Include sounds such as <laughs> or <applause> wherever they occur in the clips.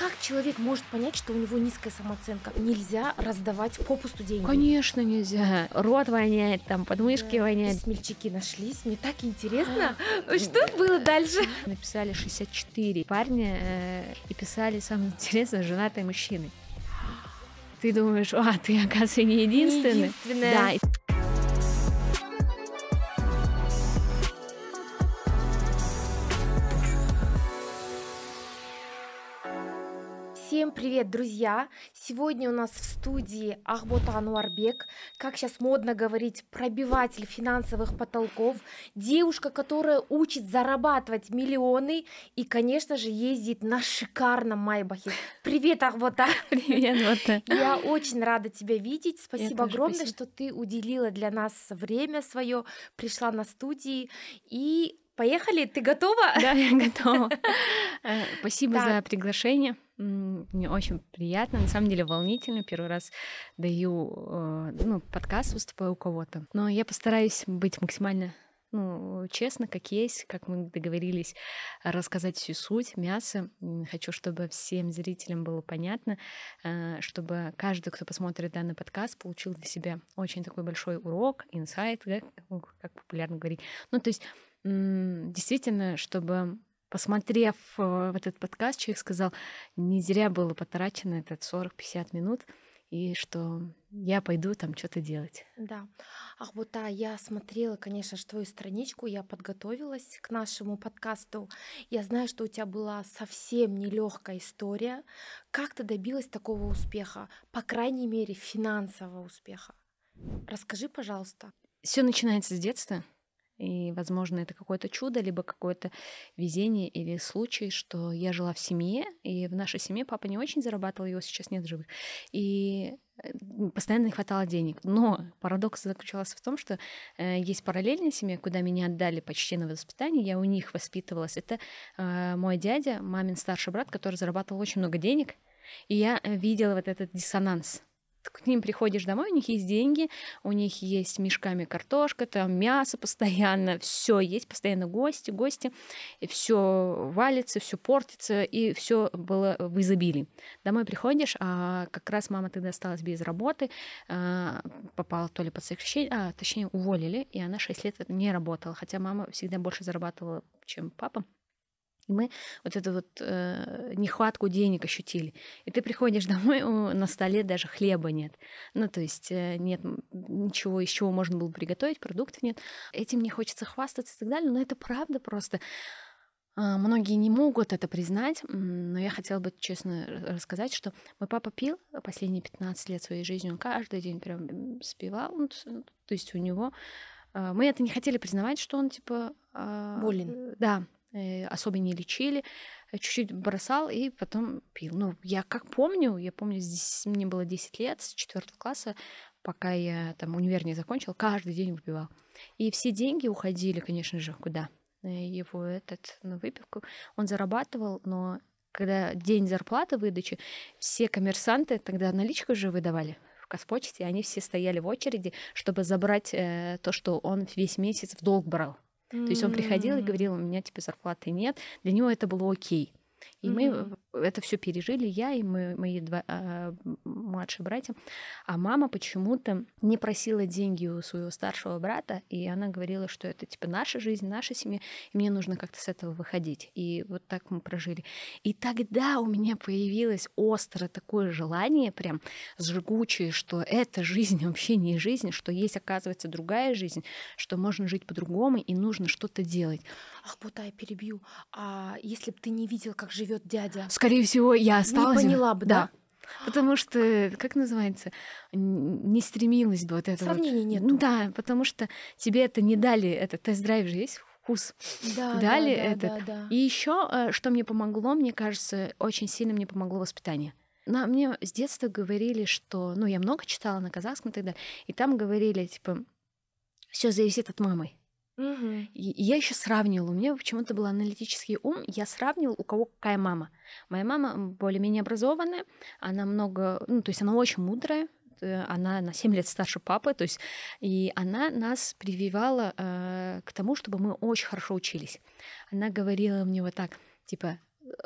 Как человек может понять, что у него низкая самооценка? Нельзя раздавать попусту деньги. Конечно, нельзя. Рот воняет, там подмышки да. воняют. И смельчаки нашлись. Мне так интересно, а, ну, ну, что было дальше. <laughs> Написали 64 парня э, и писали, самое интересное, женатые мужчины. Ты думаешь, а, ты, оказывается, не единственный. Не единственная. Да. привет, друзья! Сегодня у нас в студии Ахбота Ануарбек, как сейчас модно говорить, пробиватель финансовых потолков, девушка, которая учит зарабатывать миллионы и, конечно же, ездит на шикарном Майбахе. Привет, Ахбота! <laughs> Привет, Ахбота! Я очень рада тебя видеть, спасибо огромное, спасибо. что ты уделила для нас время свое, пришла на студии, и Поехали, ты готова? <laughs> Да, я готова. Э, спасибо за приглашение. Мне очень приятно, на самом деле волнительно. Первый раз даю э, ну, подкаст, выступаю у кого-то. Но я постараюсь быть максимально ну, честно, как есть, как мы договорились, рассказать всю суть мяса. Хочу, чтобы всем зрителям было понятно, э, чтобы каждый, кто посмотрит данный подкаст, получил для себя очень такой большой урок, инсайт, как популярно говорить. Ну, то есть действительно, чтобы посмотрев э, этот подкаст, человек сказал, не зря было потрачено этот 40-50 минут, и что я пойду там что-то делать. Да. Ах, вот а я смотрела, конечно же, твою страничку, я подготовилась к нашему подкасту. Я знаю, что у тебя была совсем нелегкая история. Как ты добилась такого успеха? По крайней мере, финансового успеха. Расскажи, пожалуйста. Все начинается с детства. И, возможно, это какое-то чудо, либо какое-то везение или случай, что я жила в семье, и в нашей семье папа не очень зарабатывал, его сейчас нет живых. И э, постоянно не хватало денег. Но парадокс заключался в том, что э, есть параллельная семья, куда меня отдали почти на воспитание, я у них воспитывалась. Это э, мой дядя, мамин старший брат, который зарабатывал очень много денег, и я э, видела вот этот диссонанс к ним приходишь домой, у них есть деньги, у них есть мешками картошка, там мясо постоянно, все есть, постоянно гости, гости, и все валится, все портится, и все было в изобилии. Домой приходишь, а как раз мама ты осталась без работы, а, попала то ли под сокращение, а точнее уволили, и она 6 лет не работала, хотя мама всегда больше зарабатывала, чем папа. И мы вот эту вот э, нехватку денег ощутили. И ты приходишь <laughs> домой, на столе даже хлеба нет. Ну, то есть э, нет ничего, из чего можно было приготовить, продуктов нет. Этим не хочется хвастаться и так далее, но это правда просто. А, многие не могут это признать, но я хотела бы честно рассказать, что мой папа пил последние 15 лет своей жизни, он каждый день прям спивал, ну, ну, то есть у него... А, мы это не хотели признавать, что он типа... А, Болен. Э, да, Э, особо не лечили, э, чуть-чуть бросал и потом пил. Ну, я как помню, я помню, здесь мне было 10 лет, с 4 класса, пока я там универ не закончил, каждый день выпивал. И все деньги уходили, конечно же, куда? Э, его этот, на выпивку. Он зарабатывал, но когда день зарплаты выдачи, все коммерсанты тогда наличку уже выдавали в Каспочте, они все стояли в очереди, чтобы забрать э, то, что он весь месяц в долг брал. То есть он приходил и говорил, у меня теперь типа зарплаты нет. Для него это было окей. И мы это все пережили, я и мы, мои два а, младшие братья. А мама почему-то не просила деньги у своего старшего брата, и она говорила, что это типа наша жизнь, наша семья, и мне нужно как-то с этого выходить. И вот так мы прожили. И тогда у меня появилось острое такое желание, прям жгучее, что эта жизнь вообще не жизнь, что есть, оказывается, другая жизнь, что можно жить по-другому, и нужно что-то делать. Ах, а, я перебью. А если бы ты не видел, как живет живет дядя. Скорее всего, я осталась. Не поняла бы, да. да? Потому что, как называется, не стремилась бы вот это. Сравнений вот. нет. Да, потому что тебе это не дали, это тест-драйв же есть вкус. Да, дали да, этот. Да, да, да. И еще, э, что мне помогло, мне кажется, очень сильно мне помогло воспитание. Но мне с детства говорили, что, ну, я много читала на казахском тогда, и там говорили, типа, все зависит от мамы. Угу. И, я еще сравнивала. У меня почему-то был аналитический ум. Я сравнивала, у кого какая мама. Моя мама более-менее образованная. Она много, ну, то есть она очень мудрая. Э, она на 7 лет старше папы, то есть и она нас прививала э, к тому, чтобы мы очень хорошо учились. Она говорила мне вот так, типа,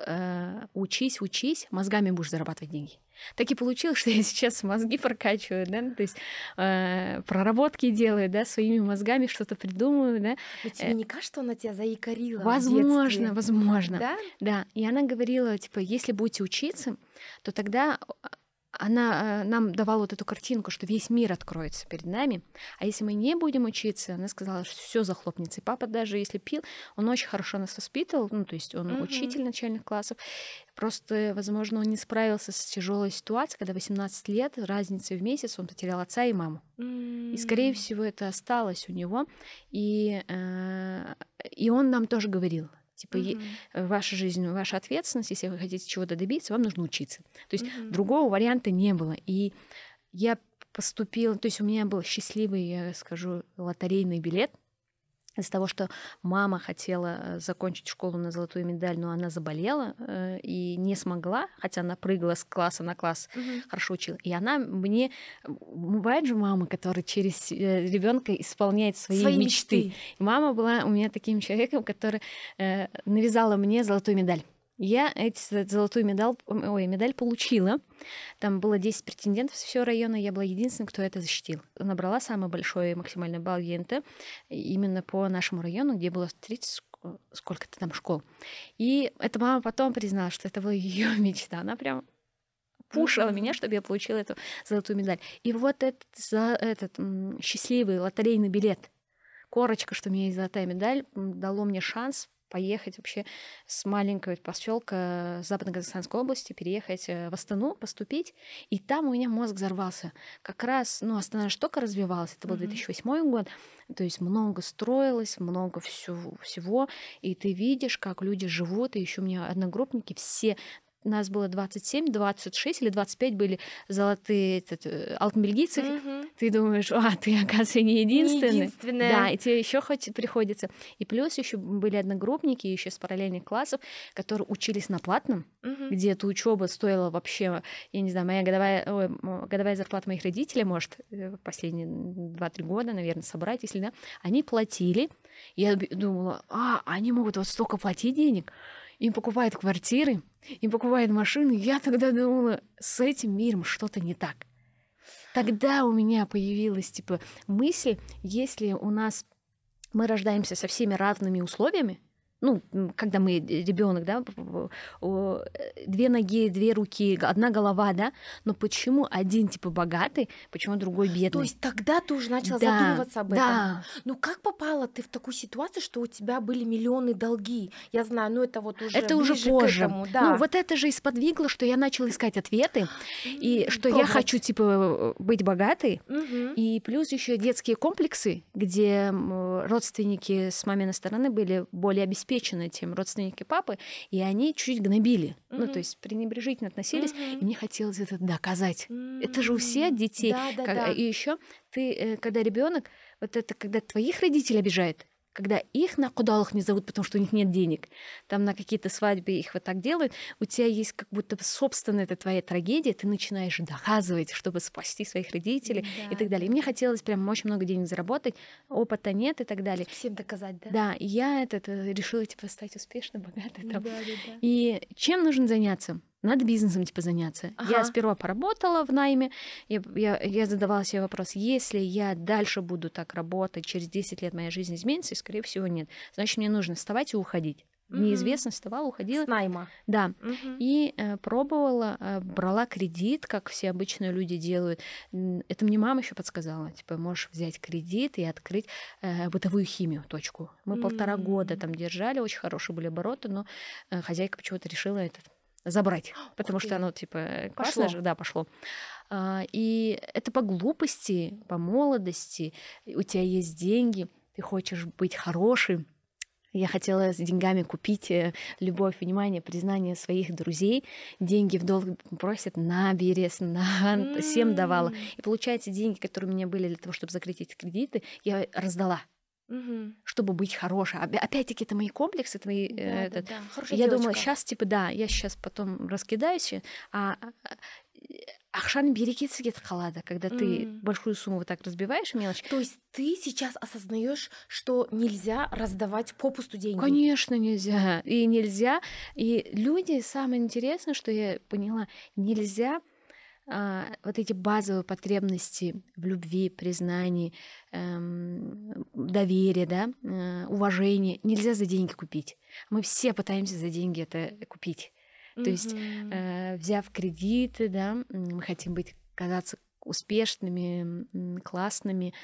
Э, учись, учись, мозгами будешь зарабатывать деньги. Так и получилось, <laughs> что я сейчас мозги прокачиваю, да, ну, то есть э, проработки делаю, да, своими мозгами что-то придумываю, да. Но тебе э, не кажется, что она тебя заикарила? Возможно, возможно. Да? да. И она говорила, типа, если будете учиться, то тогда она э, нам давала вот эту картинку, что весь мир откроется перед нами, а если мы не будем учиться, она сказала, что все захлопнется. И папа даже если пил, он очень хорошо нас воспитывал, ну то есть он mm-hmm. учитель начальных классов, просто, возможно, он не справился с тяжелой ситуацией, когда 18 лет, разница в месяц, он потерял отца и маму. Mm-hmm. И, скорее всего, это осталось у него. И, э, и он нам тоже говорил, Типа угу. ваша жизнь, ваша ответственность, если вы хотите чего-то добиться, вам нужно учиться. То есть угу. другого варианта не было. И я поступила, то есть у меня был счастливый, я скажу, лотерейный билет – из-за того, что мама хотела э, закончить школу на золотую медаль, но она заболела э, и не смогла, хотя она прыгала с класса на класс, угу. хорошо учила. И она мне... Бывают же мама, которая через э, ребенка исполняет свои, свои мечты. мечты. И мама была у меня таким человеком, который навязала мне золотую медаль. Я эти, золотую медаль, ой, медаль получила. Там было 10 претендентов со всего района. Я была единственной, кто это защитил. Набрала самый большой максимальный балл ЕНТ именно по нашему району, где было 30 сколько-то там школ. И эта мама потом признала, что это была <laughs> ее мечта. Она прям пушила меня, чтобы я получила эту золотую медаль. И вот этот, за, этот счастливый лотерейный билет, корочка, что у меня есть золотая медаль, дало мне шанс поехать вообще с маленького поселка Западно-Казахстанской области, переехать э, в Астану, поступить. И там у меня мозг взорвался. Как раз, ну, Астана же только развивалась, это был 2008 год, то есть много строилось, много всего, всего. И ты видишь, как люди живут, и еще у меня одногруппники все нас было 27, 26 или 25 были золотые этот, э, алтмельгийцы. mm Ты думаешь, а, ты, оказывается, не единственный. Не единственная. Да, и тебе еще хоть приходится. И плюс еще были одногруппники еще с параллельных классов, которые учились на платном, mm где эта учеба стоила вообще, я не знаю, моя годовая, ой, годовая зарплата моих родителей, может, э, последние 2-3 года, наверное, собрать, если да, они платили. Я думала, а, они могут вот столько платить денег им покупают квартиры, им покупают машины. Я тогда думала, с этим миром что-то не так. Тогда у меня появилась типа мысль, если у нас мы рождаемся со всеми равными условиями, ну, когда мы ребенок, да, э, две ноги, две руки, одна голова, да, но почему один типа богатый, почему другой бедный? То есть тогда ты уже начала да, задумываться об этом. Да. Ну как попала ты в такую ситуацию, что у тебя были миллионы долги? Я знаю, ну это вот уже это уже позже. Этому, да. Ну вот это же и сподвигло, что я начала искать ответы и что Пробовать. я хочу типа быть богатой. Угу. И плюс еще детские комплексы, где родственники с маминой стороны были более обеспечены обеспеченная тем родственники папы, и они чуть чуть гнобили, mm-hmm. ну, то есть пренебрежительно относились, mm-hmm. и мне хотелось это доказать. Mm-hmm. Это же у всех детей. Да, да, как, да. И еще ты, э, когда ребенок, вот это когда твоих родителей обижает, когда их на кудалах не зовут, потому что у них нет денег, там на какие-то свадьбы их вот так делают, у тебя есть как будто собственная это твоя трагедия, ты начинаешь доказывать, чтобы спасти своих родителей да. и так далее. И мне хотелось прям очень много денег заработать, опыта нет и так далее. Всем доказать, да? Да, и я этот, э, решила типа стать успешной, <laughs> богатой. Там. Да, да, да. И чем нужно заняться? надо бизнесом типа заняться. Ага. Я сперва поработала в найме, я, я, я задавала себе вопрос, если я дальше буду так работать, через 10 лет моя жизнь изменится, и, скорее всего, нет. Значит, мне нужно вставать и уходить. mm Неизвестно, вставала, уходила. С найма. Да. mm И э, пробовала, э, брала кредит, как все обычные люди делают. Это мне мама еще подсказала. Типа, можешь взять кредит и открыть э, бытовую химию, точку. Мы mm полтора года там держали, очень хорошие были обороты, но э, хозяйка почему-то решила этот забрать, <gasps> потому что оно типа классно э, пошло. же, да, пошло. А, и это по глупости, по молодости. У тебя есть деньги, ты хочешь быть хорошим. Я хотела с деньгами купить э, любовь, внимание, признание своих друзей. Деньги в долг просят на берез, <laughs> на всем давала. И получается, деньги, которые у меня были для того, чтобы закрыть эти кредиты, я раздала угу. чтобы быть хорошей. Опять-таки, это мои комплексы, это э, Да, этот. да, да. я девочка. думаю, сейчас, типа, да, я сейчас потом раскидаюсь, а, а, а Ахшан берегится где-то халада, когда ты mm. большую сумму вот так разбиваешь мелочь. То есть ты сейчас осознаешь, что нельзя раздавать попусту деньги? Конечно, нельзя. И нельзя. И люди, самое интересное, что я поняла, нельзя а, вот эти базовые потребности в любви, признании, эм, доверии, да, э, уважении нельзя за деньги купить. Мы все пытаемся за деньги это купить. То mm есть, э, взяв кредиты, да, мы хотим быть казаться успешными, классными,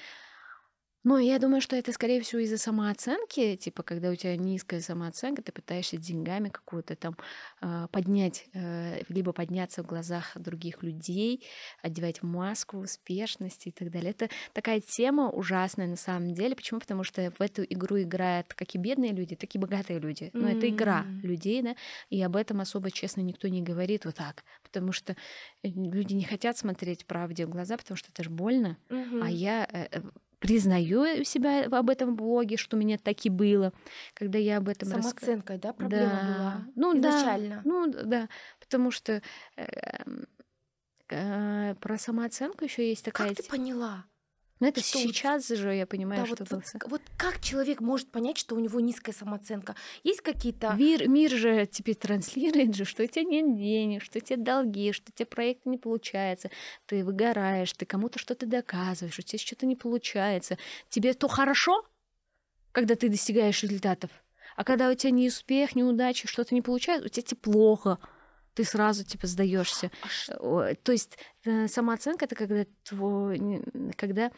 ну, я думаю, что это, скорее всего, из-за самооценки. Типа, когда у тебя низкая самооценка, ты пытаешься деньгами какую-то там э, поднять, э, либо подняться в глазах других людей, одевать маску успешности и так далее. Это такая тема ужасная на самом деле. Почему? Потому что в эту игру играют как и бедные люди, так и богатые люди. Но ну, mm-hmm. это игра людей, да, и об этом особо честно никто не говорит вот так. Потому что э, люди не хотят смотреть правде в глаза, потому что это же больно. Mm-hmm. А я... Э, э признаю себя об этом блоге, что у меня таки было, когда я об этом Самооценкой, рас... да, проблема да. была? Ну, Изначально. Да, ну, ну да, потому что э, э, про самооценку еще есть такая... Как ты поняла? Но ну, это что сейчас же, я понимаю, да, что вот, вот, вот как человек может понять, что у него низкая самооценка? Есть какие-то... Мир, мир же тебе транслирует же, что у тебя нет денег, что у тебя долги, что у тебя проект не получается, ты выгораешь, ты кому-то что-то доказываешь, у тебя что-то не получается. Тебе то хорошо, когда ты достигаешь результатов, а когда у тебя не успех, неудачи, что-то не получается, у тебя тебе плохо – ты сразу типа сдаешься. А то есть э, самооценка это когда твой, когда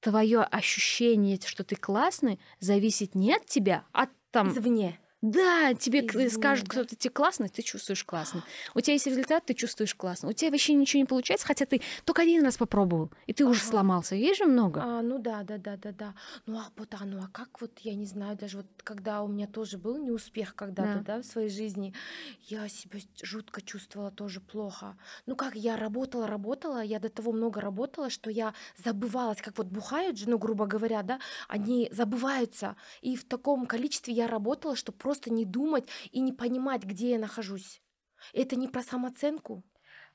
твое ощущение, что ты классный, зависит не от тебя, а от там извне да, тебе Извини, э, скажут, да. кто-то тебе классно, ты чувствуешь классно. У тебя есть результат, ты чувствуешь классно. У тебя вообще ничего не получается, хотя ты только один раз попробовал, и ты ага. уже сломался. Есть же много. А, ну да, да, да, да, да. Ну а вот, а ну а как вот, я не знаю, даже вот когда у меня тоже был неуспех когда-то, да, да в своей жизни, я себя жутко чувствовала тоже плохо. Ну как, я работала, работала, я до того много работала, что я забывалась, как вот бухают же, ну грубо говоря, да, они забываются. И в таком количестве я работала, что просто просто не думать и не понимать, где я нахожусь. Это не про самооценку,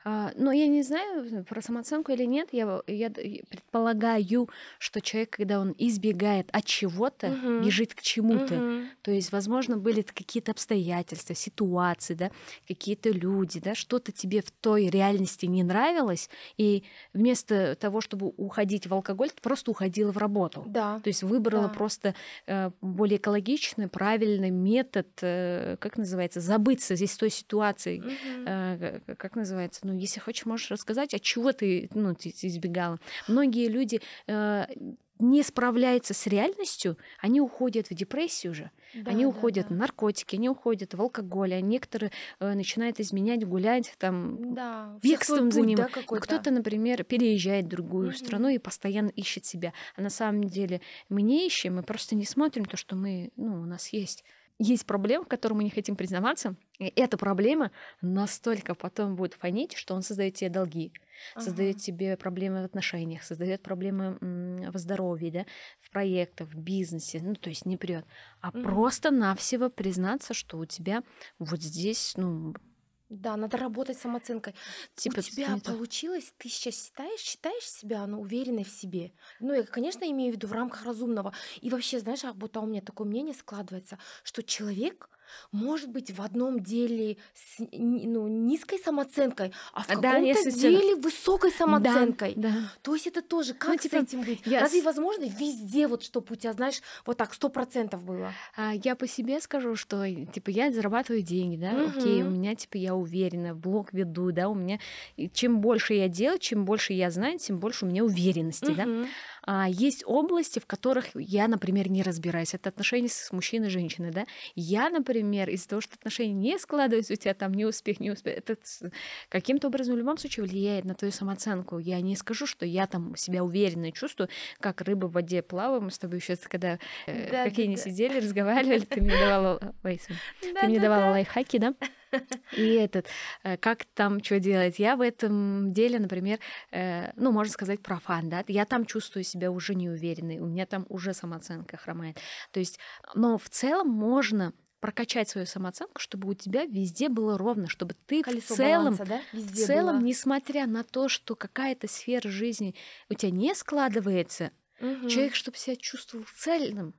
а, Но ну, я не знаю про самооценку или нет. Я, я предполагаю, что человек, когда он избегает от чего-то, угу. бежит к чему-то. Угу. То есть, возможно, были какие-то обстоятельства, ситуации, да, какие-то люди, да, что-то тебе в той реальности не нравилось, и вместо того, чтобы уходить в алкоголь, ты просто уходила в работу. Да. То есть выбрала да. просто э, более экологичный, правильный метод, э, как называется, забыться здесь той ситуации, угу. э, как называется, ну ну, если хочешь, можешь рассказать, а чего ты, ну, ты избегала. Многие люди э, не справляются с реальностью, они уходят в депрессию уже, да, они уходят да, да. в наркотики, они уходят в алкоголь, а некоторые э, начинают изменять, гулять, там, да, бегством за ним. Да, ну, Кто-то, например, переезжает в другую mm-hmm. страну и постоянно ищет себя. А на самом деле мы не ищем, мы просто не смотрим то, что мы, ну, у нас есть есть проблема, в которой мы не хотим признаваться. И эта проблема настолько потом будет фонить, что он создает тебе долги, ага. создает тебе проблемы в отношениях, создает проблемы в здоровье, да, в проектах, в бизнесе. Ну, то есть не прет. А mm. просто-навсего признаться, что у тебя вот здесь, ну, да, надо работать самооценкой. Типа, У тебя получилось, ты сейчас считаешь, считаешь себя ну, уверенной в себе. Ну, я, конечно, имею в виду в рамках разумного. И вообще, знаешь, как будто а у меня такое мнение складывается, что человек может быть, в одном деле с ну, низкой самооценкой, а в а, да, каком-то деле высокой самооценкой. Да, да. То есть это тоже ну, как ну, типа, с этим быть? Я... Разве возможно везде, вот чтобы у тебя, знаешь, вот так сто процентов было? А, я по себе скажу, что типа я зарабатываю деньги, да, угу. окей, у меня типа я уверена, блог веду, да, у меня чем больше я делаю, чем больше я знаю, тем больше у меня уверенности, угу. да. А Есть области, в которых я, например, не разбираюсь. Это отношения с мужчиной и женщиной, да? Я, например, из-за того, что отношения не складываются, у тебя там не успех, не успех, это каким-то образом в любом случае влияет на твою самооценку. Я не скажу, что я там себя уверенно чувствую, как рыба в воде плаваем. Мы с тобой сейчас, когда э, да, какие да, да. сидели, разговаривали, ты мне давала, Лейсон, ты мне давала лайфхаки, да? <laughs> И этот, э, как там что делать? Я в этом деле, например, э, ну, можно сказать, профан, да? Я там чувствую себя уже неуверенной, у меня там уже самооценка хромает. То есть, но в целом можно прокачать свою самооценку, чтобы у тебя везде было ровно, чтобы ты Колесо в целом, баланса, да? в целом, было. несмотря на то, что какая-то сфера жизни у тебя не складывается, угу. человек, чтобы себя чувствовал цельным,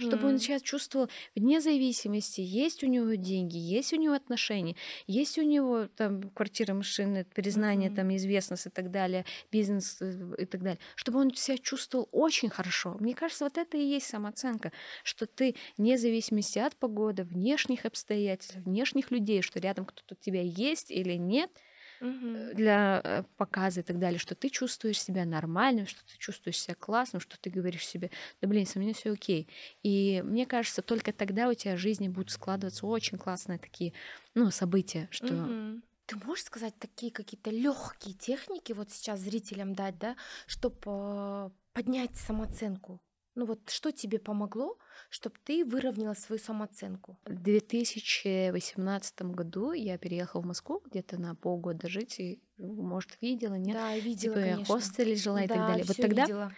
чтобы он сейчас чувствовал вне зависимости, есть у него деньги, есть у него отношения, есть у него там квартира, машины признание, Мгм. там известность и так далее, бизнес э, и так далее, чтобы он себя чувствовал очень хорошо. Мне кажется, вот это и есть самооценка, что ты вне зависимости от погоды, внешних обстоятельств, внешних людей, что рядом кто-то у тебя есть или нет, для э, показа и так далее, что ты чувствуешь себя нормальным, что ты чувствуешь себя классным, что ты говоришь себе, да блин, со мной все окей. И мне кажется, только тогда у тебя в жизни будут складываться очень классные такие, ну, события, что Ты можешь сказать такие какие-то легкие техники вот сейчас зрителям дать, да, чтобы э, поднять самооценку? Ну вот что тебе помогло, чтобы ты выровняла свою самооценку? В 2018 году я переехала в Москву где-то на полгода жить, и ну, может, видела, нет? Да, видела, типа, конечно. хостеле жила и да, так далее. Вот тогда видела.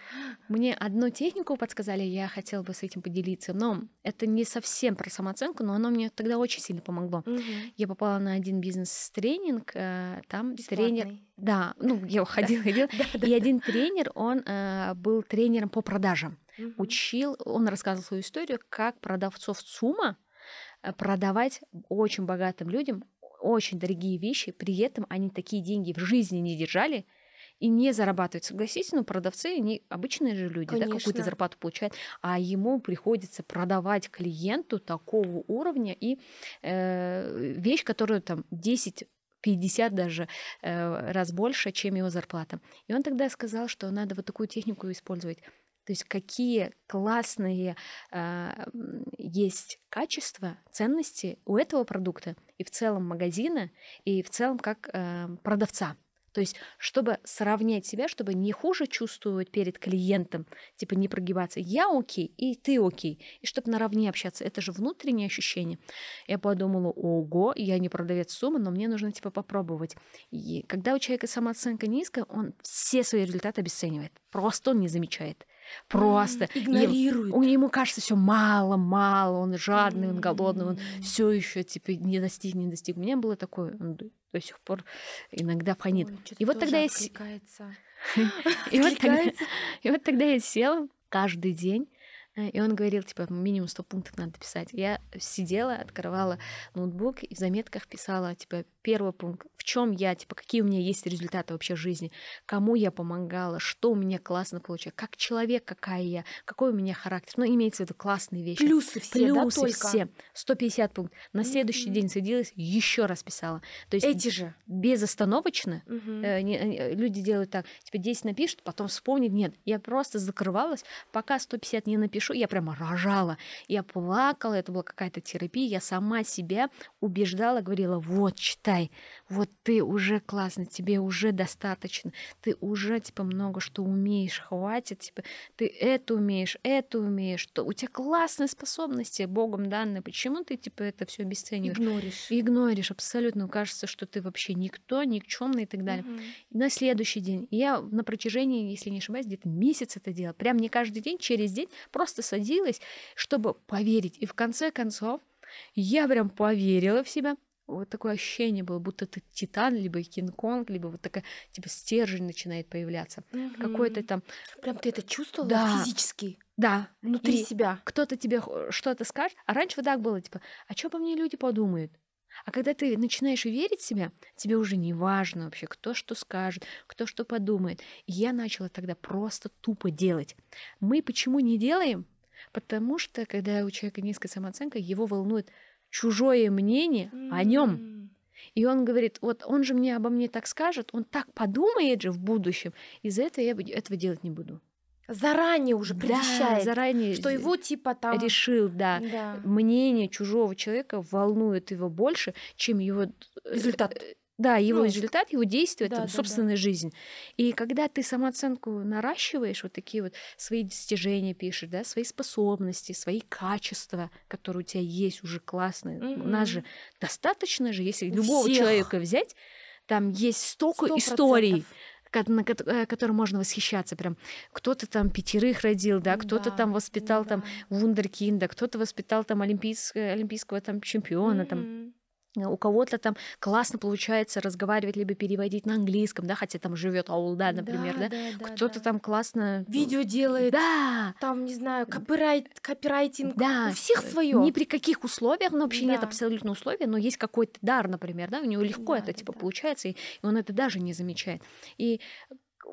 мне одну технику подсказали, я хотела бы с этим поделиться, но это не совсем про самооценку, но оно мне тогда очень сильно помогло. Угу. Я попала на один бизнес-тренинг, э, там Бесплатный. тренер... Да, ну, я уходила, ходила, и <laughs> один тренер, он э, был тренером по продажам. Учил, он рассказывал свою историю, как продавцов ЦУМа э, продавать очень богатым людям очень дорогие вещи, при этом они такие деньги в жизни не держали и не зарабатывают. Согласитесь, Но ну, продавцы, они обычные же люди, Конечно. да, какую-то зарплату получают, а ему приходится продавать клиенту такого уровня и э, вещь, которую там 10 50 даже э, раз больше, чем его зарплата. И он тогда сказал, что надо вот такую технику использовать. То есть какие классные э, есть качества, ценности у этого продукта – и в целом магазина, и в целом как э, продавца. То есть, чтобы сравнять себя, чтобы не хуже чувствовать перед клиентом, типа не прогибаться. Я окей, и ты окей. И чтобы наравне общаться. Это же внутреннее ощущение. Я подумала, ого, я не продавец суммы, но мне нужно типа попробовать. И когда у человека самооценка низкая, он все свои результаты обесценивает. Просто он не замечает. Просто. Игнорирует. Ему, ему кажется все мало, мало, он жадный, он голодный, он все еще типа не достиг, не достиг. У меня было такое, он до сих пор иногда фанит. <laughs> и вот тогда я... И вот тогда я села каждый день Э, и он говорил, типа, минимум 100 пунктов надо писать. Я сидела, открывала ноутбук и в заметках писала, типа, первый пункт, в чем я, типа, какие у меня есть результаты вообще жизни, кому я помогала, что у меня классно получается, как человек, какая я, какой у меня характер. Ну, имеется в виду классные вещи. Плюсы все, Плюсы да, только? все. 150 пунктов. На следующий mm-hmm. день садилась, еще раз писала. То есть Эти же. Безостановочно. Mm-hmm. Э, люди делают так, типа, 10 напишут, потом вспомнит, Нет, я просто закрывалась, пока 150 не напишу, хорошо. Я прямо рожала, я плакала, это была какая-то терапия. Я сама себя убеждала, говорила, вот, читай, вот ты уже классно, тебе уже достаточно, ты уже, типа, много что умеешь, хватит, типа, ты это умеешь, это умеешь, что у тебя классные способности, Богом данные, почему ты, типа, это все обесцениваешь? Игноришь. Игноришь, абсолютно, кажется, что ты вообще никто, никчемный и так далее. Угу. На следующий день, я на протяжении, если не ошибаюсь, где-то месяц это делала, прям не каждый день, через день, просто просто садилась, чтобы поверить. И в конце концов я прям поверила в себя. Вот такое ощущение было, будто ты Титан, либо Кинг-Конг, либо вот такая, типа, стержень начинает появляться. Угу. Какой-то там... Прям ты это чувствовала да. физически? Да. Внутри и себя. Кто-то тебе что-то скажет. А раньше вот так было, типа, а что по мне люди подумают? А когда ты начинаешь верить в себя, тебе уже не важно вообще, кто что скажет, кто что подумает. И я начала тогда просто тупо делать. Мы почему не делаем? Потому что, когда у человека низкая самооценка, его волнует чужое мнение mm-hmm. о нем. И он говорит, вот он же мне обо мне так скажет, он так подумает же в будущем, из-за этого я этого делать не буду заранее уже предвещает, да, заранее что его типа там решил, да. да, мнение чужого человека волнует его больше, чем его э, результат. Э, да, его ну, результат, его действие, да, это да, собственная да. жизнь. И когда ты самооценку наращиваешь, вот такие вот свои достижения пишешь, да, свои способности, свои качества, которые у тебя есть уже классные, mm-hmm. у нас же достаточно же, если у любого всех. человека взять, там есть столько 100%. историй на э, которым можно восхищаться. Прям кто-то там пятерых родил, да, ну кто-то да, там воспитал ну да. там вундеркинда, кто-то воспитал там олимпийского, э, олимпийского там чемпиона, mm-hmm. там Э, у кого-то там классно получается разговаривать, либо переводить на английском, да, хотя там живет Аулда, например, да, да? да кто-то да. там классно... Э, Видео делает, да, там, не знаю, копирайт, копирайтинг, да, у всех э, свое. Ни при каких условиях, но ну, вообще да. нет абсолютно условий, но есть какой-то дар, например, да, у него легко да, это, типа, да. получается, и он это даже не замечает. И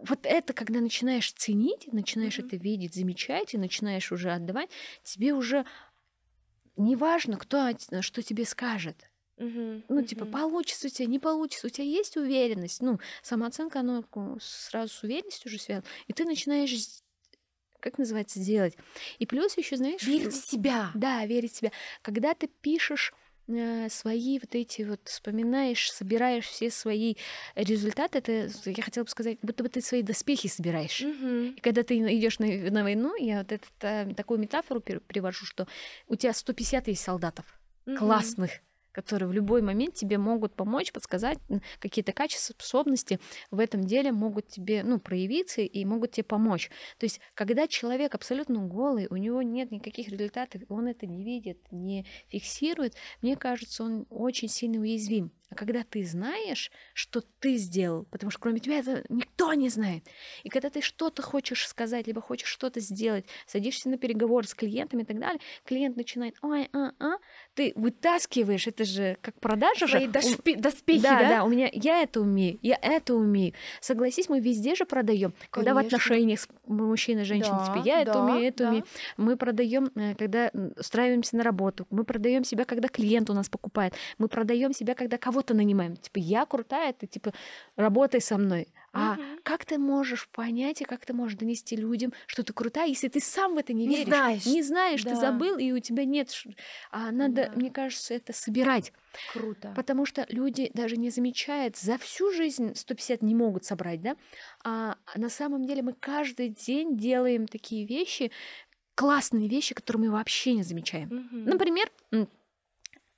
вот это, когда начинаешь ценить, начинаешь mm-hmm. это видеть, замечать, и начинаешь уже отдавать, тебе уже не важно, кто, что тебе скажет. Угу, ну, угу. типа, получится у тебя, не получится. У тебя есть уверенность. Ну, самооценка, она сразу с уверенностью уже связана. И ты начинаешь как называется, делать. И плюс еще, знаешь... Верить в себя. Да, верить в себя. Когда ты пишешь э, свои вот эти вот, вспоминаешь, собираешь все свои результаты, это, я хотела бы сказать, будто бы ты свои доспехи собираешь. Угу. И когда ты идешь на, на войну, я вот этот, э, такую метафору привожу, что у тебя 150 есть солдатов, угу. классных, которые в любой момент тебе могут помочь, подсказать какие-то качества, способности в этом деле могут тебе ну, проявиться и могут тебе помочь. То есть, когда человек абсолютно голый, у него нет никаких результатов, он это не видит, не фиксирует, мне кажется, он очень сильно уязвим. А когда ты знаешь, что ты сделал, потому что кроме тебя это никто не знает. И когда ты что-то хочешь сказать, либо хочешь что-то сделать, садишься на переговор с клиентами и так далее, клиент начинает, ой, а, а, ты вытаскиваешь, это же как продажа Свои же. Дошпи- доспехи, да, да? Да, у меня, я это умею, я это умею. Согласись, мы везде же продаем, когда в отношениях с и женщиной, да, типа, я да, это умею, это да. умею. Мы продаем, э, когда устраиваемся на работу, мы продаем себя, когда клиент у нас покупает, мы продаем себя, когда кого кого-то нанимаем. Типа, я крутая, ты, типа, работай со мной. А угу. как ты можешь понять и как ты можешь донести людям, что ты крутая, если ты сам в это не, не веришь? Знаешь. Не знаешь, да. ты забыл, и у тебя нет. А надо, да. мне кажется, это собирать. Круто. Потому что люди даже не замечают, за всю жизнь 150 не могут собрать, да? А на самом деле мы каждый день делаем такие вещи, классные вещи, которые мы вообще не замечаем. Угу. Например,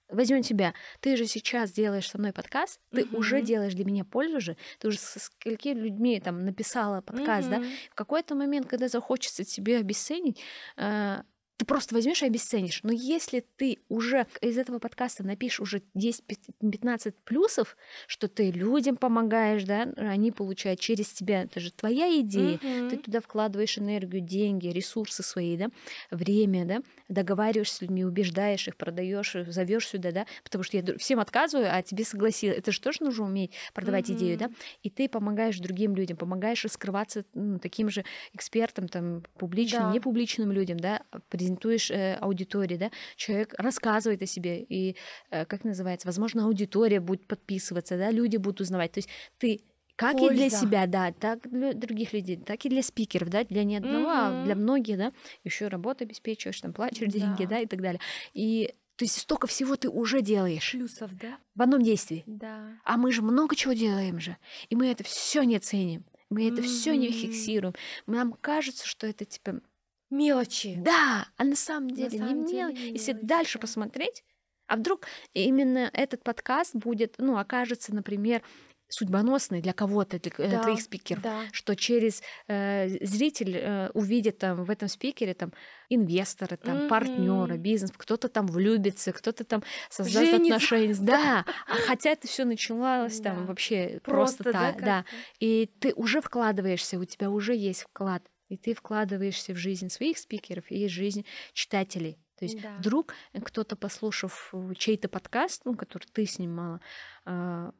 Возьмем тебя. Ты же сейчас делаешь со мной подкаст, ты угу. уже делаешь для меня пользу же, ты уже со скольки людьми там написала подкаст, угу. да? В какой-то момент, когда захочется тебе обесценить, э, ты просто возьмешь и обесценишь. Но если ты уже из этого подкаста напишешь уже 10-15 плюсов, что ты людям помогаешь, да, они получают через тебя, это же твоя идея, mm-hmm. ты туда вкладываешь энергию, деньги, ресурсы свои, да, время, да, договариваешься с людьми, убеждаешь их, продаешь, э, зовешь сюда, да, потому что я всем отказываю, а тебе согласила. Это же тоже нужно уметь продавать mm-hmm. идею, да, и ты помогаешь другим людям, помогаешь раскрываться ну, таким же экспертам, там, публичным, да. непубличным людям, да, презентуешь э, аудитории, да, человек рассказывает о себе, и, э, как называется, возможно, аудитория будет подписываться, да, люди будут узнавать. То есть ты как Польза. и для себя, да, так для других людей, так и для спикеров, да, для не одного, mm-hmm. а для многих, да, еще работу обеспечиваешь, там платишь деньги, да. да, и так далее. И то есть столько всего ты уже делаешь. Плюсов, да? В одном действии. Да. А мы же много чего делаем же. И мы это все не ценим. Мы это mm-hmm. все не фиксируем. Нам кажется, что это типа Мелочи. Да, а на самом деле на самом не мелочи. Мел... Если дальше посмотреть, а вдруг именно этот подкаст будет, ну, окажется, например, судьбоносный для кого-то, для э, да, твоих спикеров, да. что через э, зритель э, увидит там в этом спикере там инвесторы, там mm-hmm. партнеры, бизнес, кто-то там влюбится, кто-то там создаст Женится. отношения, да. А <laughs> хотя это все начиналось там вообще просто, так, да. И ты уже вкладываешься, у тебя уже есть вклад, и ты вкладываешься в жизнь своих спикеров и жизнь читателей. То есть да. вдруг э, кто-то, послушав э, чей-то подкаст, ну, который ты снимала, а,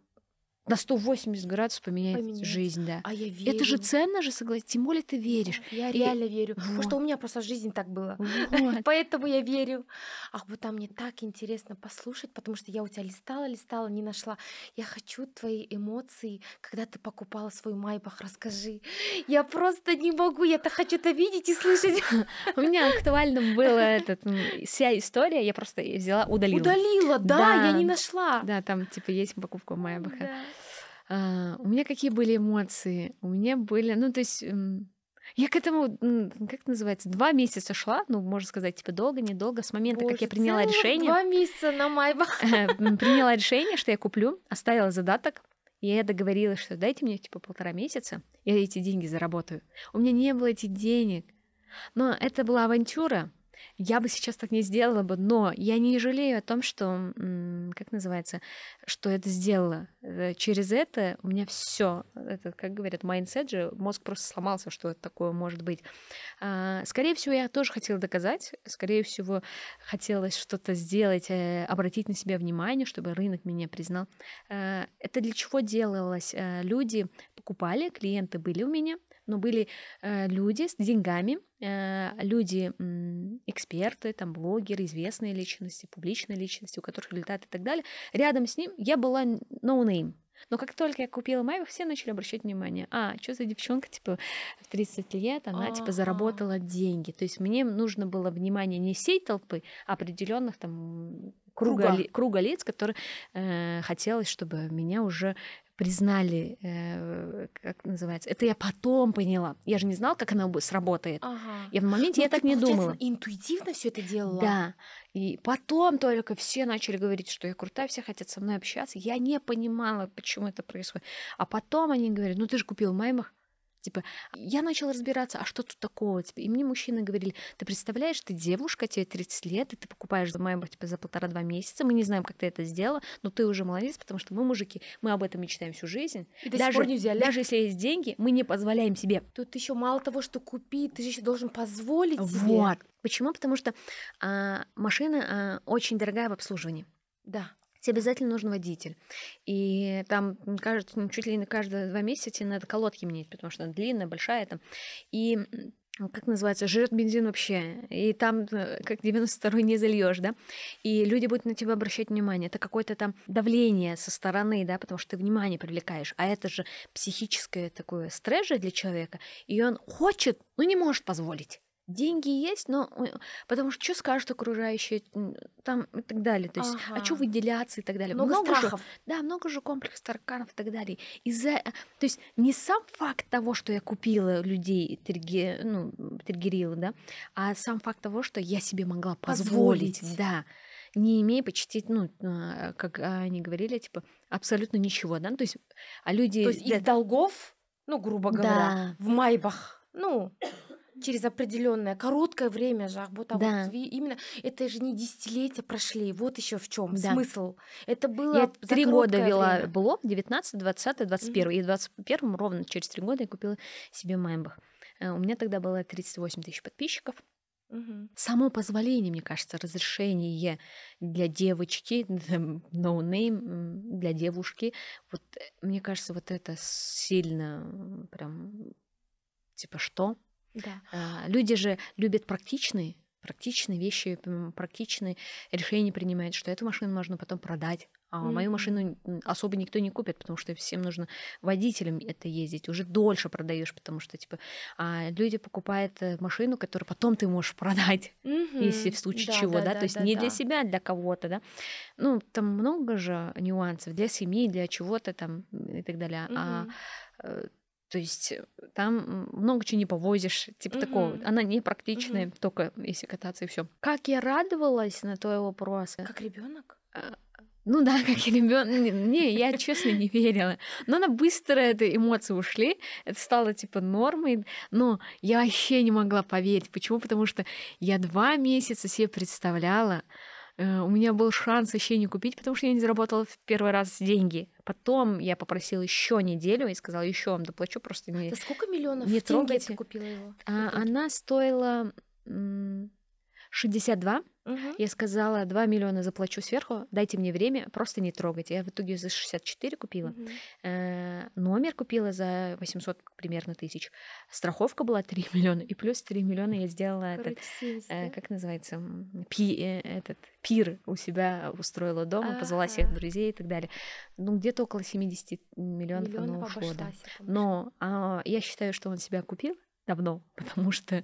на 180 градусов поменять, поменять. жизнь, да. А я верю. Это же ценно же, согласись, тем более ты веришь. Я и... реально верю, вот. потому что у меня просто жизнь так была, вот. <laughs> поэтому я верю. Ах, вот там мне так интересно послушать, потому что я у тебя листала, листала, не нашла. Я хочу твои эмоции, когда ты покупала свой майбах, расскажи. Я просто не могу, я так хочу это видеть и слышать. <laughs> У меня актуальным была этот вся история, я просто взяла, удалила. Удалила, да, Да, я не нашла. Да, там типа есть покупка майбаха. А, у меня какие были эмоции? У меня были, ну, то есть... Я к этому, как это называется, два месяца шла, ну, можно сказать, типа долго, недолго, с момента, Боже, как я приняла решение. Два месяца на майбах. <laughs> Э, приняла решение, что я куплю, оставила задаток, и я договорилась, что дайте мне типа полтора месяца, я эти деньги заработаю. У меня не было этих денег. Но это была авантюра, я бы сейчас так не сделала бы, но я не жалею о том, что, как называется, что это сделала. Э, через это у меня все, это, как говорят, майндсет же, мозг просто сломался, что это такое может быть. А, скорее всего, я тоже хотела доказать, скорее всего, хотелось что-то сделать, э, обратить на себя внимание, чтобы рынок меня признал. Э, это для чего делалось? Люди покупали, клиенты были у меня, но были э, люди с деньгами, э, люди, эксперты, там блогеры, известные личности, публичные личности, у которых результаты и так далее. Рядом с ним я была ноунейм. No но как только я купила Майву, все начали обращать внимание. А, что за девчонка, типа, в 30 лет она, А-а-а. типа, заработала деньги. То есть мне нужно было внимание не всей толпы, а определенных там круга, круга. Ли, круга лиц, которые э, хотелось, чтобы меня уже признали, э, как называется, это я потом поняла. Я же не знала, как она сработает. Ага. Я в моменте ну, я так не думала. Интуитивно все это делала. Да. И потом только все начали говорить, что я крутая, все хотят со мной общаться. Я не понимала, почему это происходит. А потом они говорят, ну ты же купил маймах. Типа, я начала разбираться, а что тут такого? Типа, и мне мужчины говорили, ты представляешь, ты девушка, тебе 30 лет, и ты покупаешь за моего типа, за полтора-два месяца, мы не знаем, как ты это сделала, но ты уже молодец, потому что мы мужики, мы об этом мечтаем всю жизнь. И даже, не взяли. даже если есть деньги, мы не позволяем себе. Тут еще мало того, что купить, ты же еще должен позволить себе. Вот. Почему? Потому что а, машина а, очень дорогая в обслуживании. Да тебе обязательно нужен водитель. И там кажется, ну, чуть ли не каждые два месяца тебе надо колодки менять, потому что она длинная, большая там. И как называется, жрет бензин вообще. И там, э, как 92-й, не зальешь, да. И люди будут на тебя обращать внимание. Это какое-то там давление со стороны, да, потому что ты внимание привлекаешь. А это же психическое такое стресс для человека. И он хочет, но не может позволить деньги есть, но потому что что скажут окружающие там и так далее, то есть а ага. а что выделяться и так далее. Много, много страхов. Же, да, много же комплекс тарканов и так далее. Из-за, э, то есть не сам факт того, что я купила людей тригге, ну, триггерила, да, а сам факт того, что я себе могла позволить, позволить. да не имея почти, ну, а, как они говорили, типа, абсолютно ничего, да, ну, то есть, а люди... То есть да. из долгов, ну, грубо говоря, да. в майбах, ну, через определенное короткое время же Ахбота да. вот, именно это же не десятилетия прошли. Вот еще в чем да. смысл. Это было я три года вела время. блог 19, 20, 21. Mm-hmm. И в 21 ровно через три года я купила себе Маймбах. Э, у меня тогда было 38 тысяч подписчиков. Угу. Само позволение, мне кажется, разрешение для девочки, <laughs> no name, для девушки, вот э, мне кажется, вот это сильно прям типа что? Да. А, люди же любят практичные, практичные вещи, практичные решения принимают, что эту машину можно потом продать. А mm-hmm. мою машину особо никто не купит, потому что всем нужно водителям это ездить. Уже дольше продаешь, потому что типа а, люди покупают э, машину, которую потом ты можешь продать, mm-hmm. если в случае да, чего, да, да, да то есть да, не да. для себя, а для кого-то, да. Ну там много же нюансов для семьи, для чего-то там и так далее. Mm-hmm. А то есть э, там много чего не повозишь, типа угу. такого. Она непрактичная, угу. только если кататься и все. Как я радовалась на твой вопрос. Как ребенок? А, ну да, <laughs> как и ребенок. Не, я честно не верила. Но она быстро, эти эмоции ушли, это стало типа нормой. Но я вообще не могла поверить. Почему? Потому что я два месяца себе представляла, Э, у меня был шанс еще не купить, потому что я не заработала в первый раз деньги. Потом я попросила еще неделю и сказала, еще вам доплачу, просто не. Да сколько миллионов не ты купила его? А, она стоила 62 Угу. Я сказала, 2 миллиона заплачу сверху, дайте мне время, просто не трогайте. Я в итоге за 64 купила. Угу. Э, номер купила за 800 примерно тысяч. Страховка была 3 <laughs> миллиона. И плюс 3 миллиона я сделала этот, э, как называется, пи, э, этот пир у себя устроила дома, а позвала всех друзей и так далее. Ну, где-то около 70 миллионов, миллионов оно ушло. Но а, я считаю, что он себя купил, давно, <laughs> потому что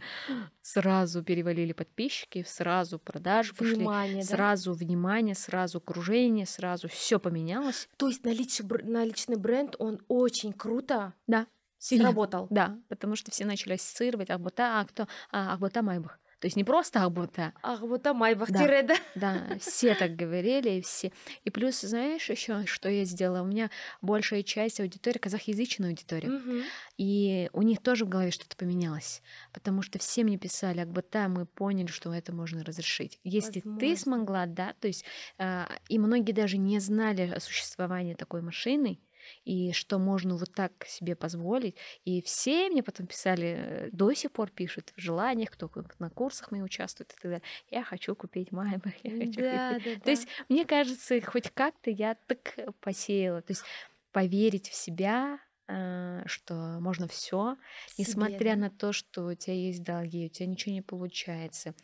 сразу перевалили подписчики, сразу продажи вышли, внимание, да? сразу внимание, сразу окружение, сразу все поменялось. То есть наличный, наличный бренд, он очень круто да. сильно работал. Да, потому что все начали ассоциировать, а вот, а, кто, а, а вот там Айбах. То есть не просто Ахбута. Ахбута Майбахтире, да, да? все так говорили, и все. И плюс, знаешь, еще что я сделала? У меня большая часть аудитории, казахязычная аудитория. Угу. И у них тоже в голове что-то поменялось. Потому что все мне писали Ахбута, мы поняли, что это можно разрешить. Если Возможно. ты смогла, да, то есть... Э, и многие даже не знали о существовании такой машины, и что можно вот так себе позволить. И все мне потом писали, э, до сих пор пишут в желаниях, кто на курсах мои участвует и так далее. Я хочу купить маймы, <laughs> я хочу да, купить. Да, То есть, мне кажется, хоть как-то я так э, посеяла. То есть поверить в себя, э, что можно все, несмотря да. на то, что у тебя есть долги, у тебя ничего не получается,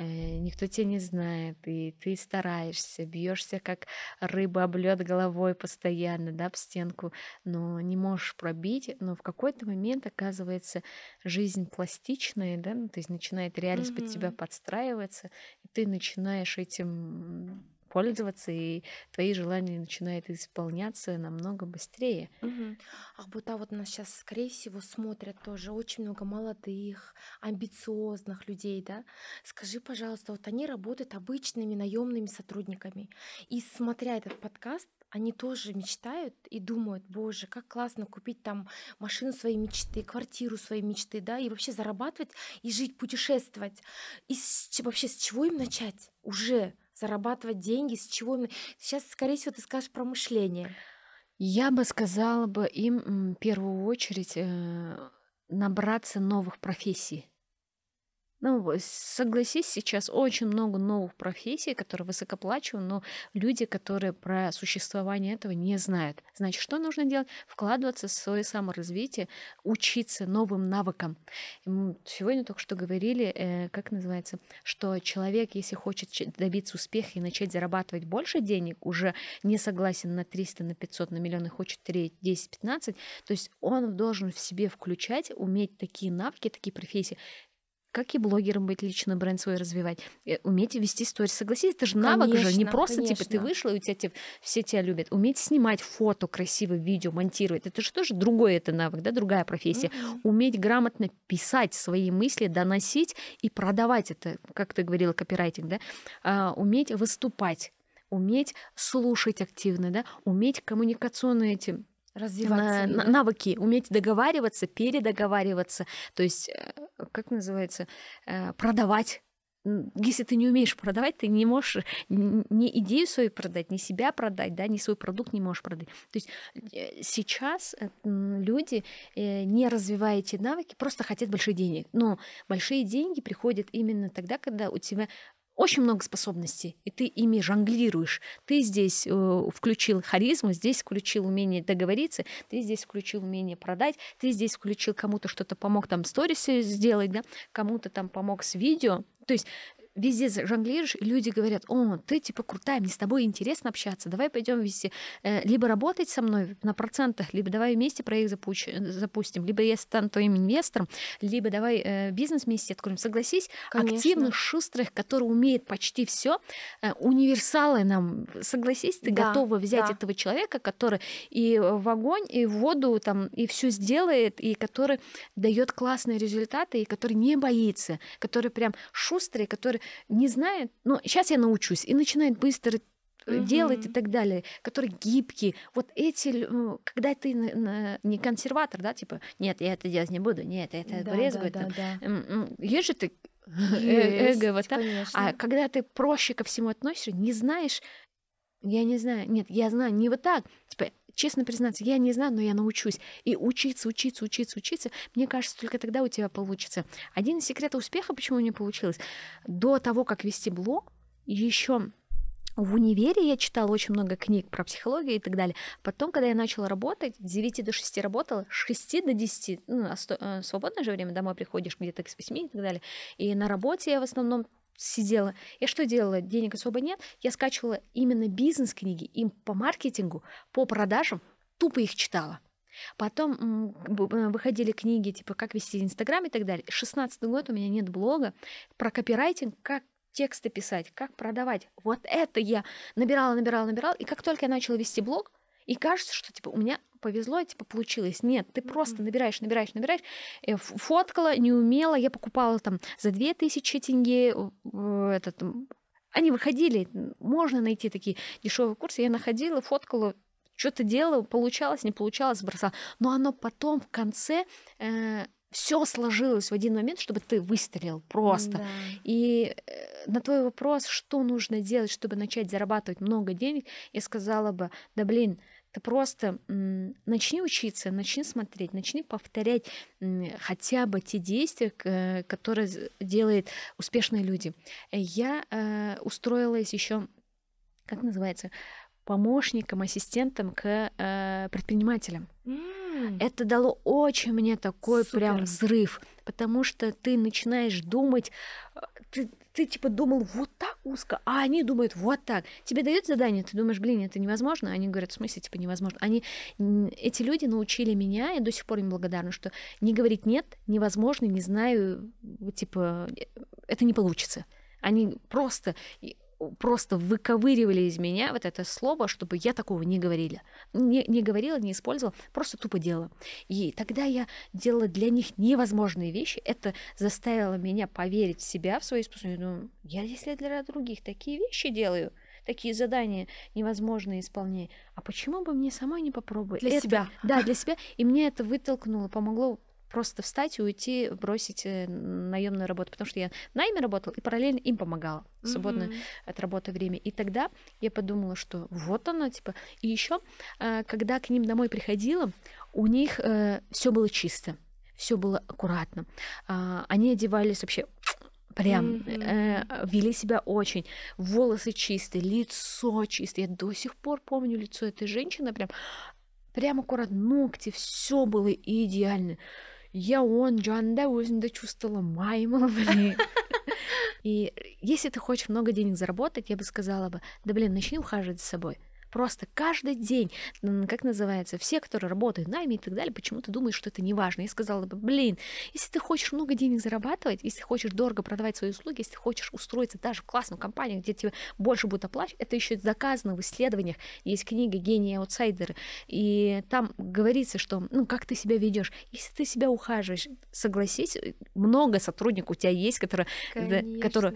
Э, никто тебя не знает, и ты стараешься, бьешься как рыба облет головой постоянно, да, об стенку, но не можешь пробить, но в какой-то момент оказывается жизнь пластичная, да, ну, то есть начинает реальность mm-hmm. под тебя подстраиваться, и ты начинаешь этим пользоваться, и твои желания начинают исполняться намного быстрее. Угу. Ах, будто вот нас сейчас, скорее всего, смотрят тоже очень много молодых, амбициозных людей, да? Скажи, пожалуйста, вот они работают обычными наемными сотрудниками, и смотря этот подкаст, они тоже мечтают и думают, боже, как классно купить там машину своей мечты, квартиру своей мечты, да, и вообще зарабатывать, и жить, путешествовать. И с, вообще с чего им начать уже? зарабатывать деньги, с чего именно. Сейчас, скорее всего, ты скажешь про мышление. Я бы сказала бы им в первую очередь э, набраться новых профессий. Ну, согласись, сейчас очень много новых профессий, которые высокоплачивают, но люди, которые про существование этого не знают. Значит, что нужно делать? Вкладываться в свое саморазвитие, учиться новым навыкам. Сегодня только что говорили, э, как называется, что человек, если хочет добиться успеха и начать зарабатывать больше денег, уже не согласен на 300, на 500, на миллион и хочет 3, 10, 15, то есть он должен в себе включать, уметь такие навыки, такие профессии, как и блогером быть, личный бренд свой развивать. Э, уметь вести историю, Согласись, это же навык конечно, же. Не просто, конечно. типа, ты вышла, и у тебя типа, все тебя любят. Уметь снимать фото, красивое видео, монтировать. Это же тоже другой это навык, да, другая профессия. mm Уметь грамотно писать свои мысли, доносить и продавать это, как ты говорила, копирайтинг, да. А, уметь выступать уметь слушать активно, да, уметь коммуникационные эти развивать на, навыки, уметь договариваться, передоговариваться, то есть, э, как называется, э, продавать. Если ты не умеешь продавать, ты не можешь ни идею свою продать, ни себя продать, да, ни свой продукт не можешь продать. То есть э, сейчас люди, не развивая эти навыки, просто хотят больших денег. Но большие деньги приходят именно тогда, когда у тебя очень много способностей, и ты ими жонглируешь. Ты здесь э, включил харизму, здесь включил умение договориться, ты здесь включил умение продать, ты здесь включил кому-то что-то помог там сторисы сделать, да, кому-то там помог с видео. То есть везде жонглируешь, и люди говорят, о, ты типа крутая, мне с тобой интересно общаться, давай пойдем вести, э, либо работать со мной на процентах, либо давай вместе проект э, запустим, либо я стану твоим инвестором, либо давай э, бизнес вместе откроем. Согласись, Конечно. активных, шустрых, которые умеют почти все, универсалы нам, согласись, ты да, готова взять да. этого человека, который и в огонь, и в воду, там, и все сделает, и который дает классные результаты, и который не боится, который прям шустрый, который не знает, но сейчас я научусь, и начинает быстро угу. делать и так далее, который гибкий, Вот эти, ну, когда ты не консерватор, да, типа, нет, я это делать не буду, нет, это да, брезгую. Да, да, да. Есть же ты э, Есть, эго, вот, да? а когда ты проще ко всему относишься, не знаешь, я не знаю, нет, я знаю не вот так, типа, Честно признаться, я не знаю, но я научусь. И учиться, учиться, учиться, учиться, мне кажется, только тогда у тебя получится. Один из секретов успеха, почему не получилось, до того, как вести блог, еще в универе я читала очень много книг про психологию и так далее. Потом, когда я начала работать, с 9 до 6 работала, с 6 до 10, ну, а сто, э, свободное же время, домой приходишь где-то к 8 и так далее. И на работе я в основном сидела. Я что делала? Денег особо нет. Я скачивала именно бизнес-книги, им по маркетингу, по продажам, тупо их читала. Потом э, выходили книги, типа «Как вести Инстаграм» и так далее. 16 год у меня нет блога про копирайтинг, как тексты писать, как продавать. Вот это я набирала, набирала, набирала. И как только я начала вести блог, и кажется, что типа у меня повезло, типа получилось. Нет, ты просто набираешь, набираешь, набираешь. Э, фоткала, не умела, я покупала там за 2000 тенге э, этот они выходили, можно найти такие дешевые курсы. Я находила, фоткала, что-то делала, получалось, не получалось, бросала. Но оно потом в конце э, все сложилось в один момент, чтобы ты выстрелил просто. Да. И э, на твой вопрос, что нужно делать, чтобы начать зарабатывать много денег, я сказала бы, да блин, э, ты просто начни учиться, начни смотреть, начни повторять хотя бы те действия, которые делают успешные люди. Я э, устроилась еще, как называется, помощником, ассистентом к э, предпринимателям. Это дало очень мне такой Супер. прям взрыв, потому что ты начинаешь думать, э, ты ты типа думал вот так узко, а они думают вот так. Тебе дают задание, ты думаешь, блин, это невозможно. Они говорят, в смысле, типа невозможно. Они, эти люди научили меня, я до сих пор им благодарна, что не говорить нет, невозможно, не знаю, типа, э, это не получится. Они просто просто выковыривали из меня вот это слово, чтобы я такого не говорила. Не, не говорила, не использовала, просто тупо делала. И тогда я делала для них невозможные вещи. Это заставило меня поверить в себя, в свои способности. Я ну, думаю, я если для других такие вещи делаю, такие задания невозможные исполняю, а почему бы мне самой не попробовать? Для это, себя. Да, для себя. И мне это вытолкнуло, помогло просто встать и уйти, бросить э, наемную работу, потому что я в найме работала и параллельно им помогала в свободное mm-hmm. от работы время. И тогда я подумала, что вот оно, типа. И еще, э, когда к ним домой приходила, у них э, все было чисто, все было аккуратно. А, они одевались вообще Прям mm-hmm. э, вели себя очень. Волосы чистые, лицо чистое. Я до сих пор помню лицо этой женщины. Прям прям аккуратно, ногти, все было идеально я он жанында өзімді чувствовала <laughs> блин и если ты хочешь много денег заработать я бы сказала бы да блин начни ухаживать за собой Просто каждый день, как называется, все, которые работают, нами и так далее, почему-то думают, что это не важно. Я сказала бы, блин, если ты хочешь много денег зарабатывать, если хочешь дорого продавать свои услуги, если хочешь устроиться даже в классную компанию, где тебе больше будет оплачивать, это еще доказано в исследованиях. Есть книга «Гении аутсайдеры», и там говорится, что, ну, как ты себя ведешь, если ты себя ухаживаешь, согласись, много сотрудников у тебя есть, которые, да, которые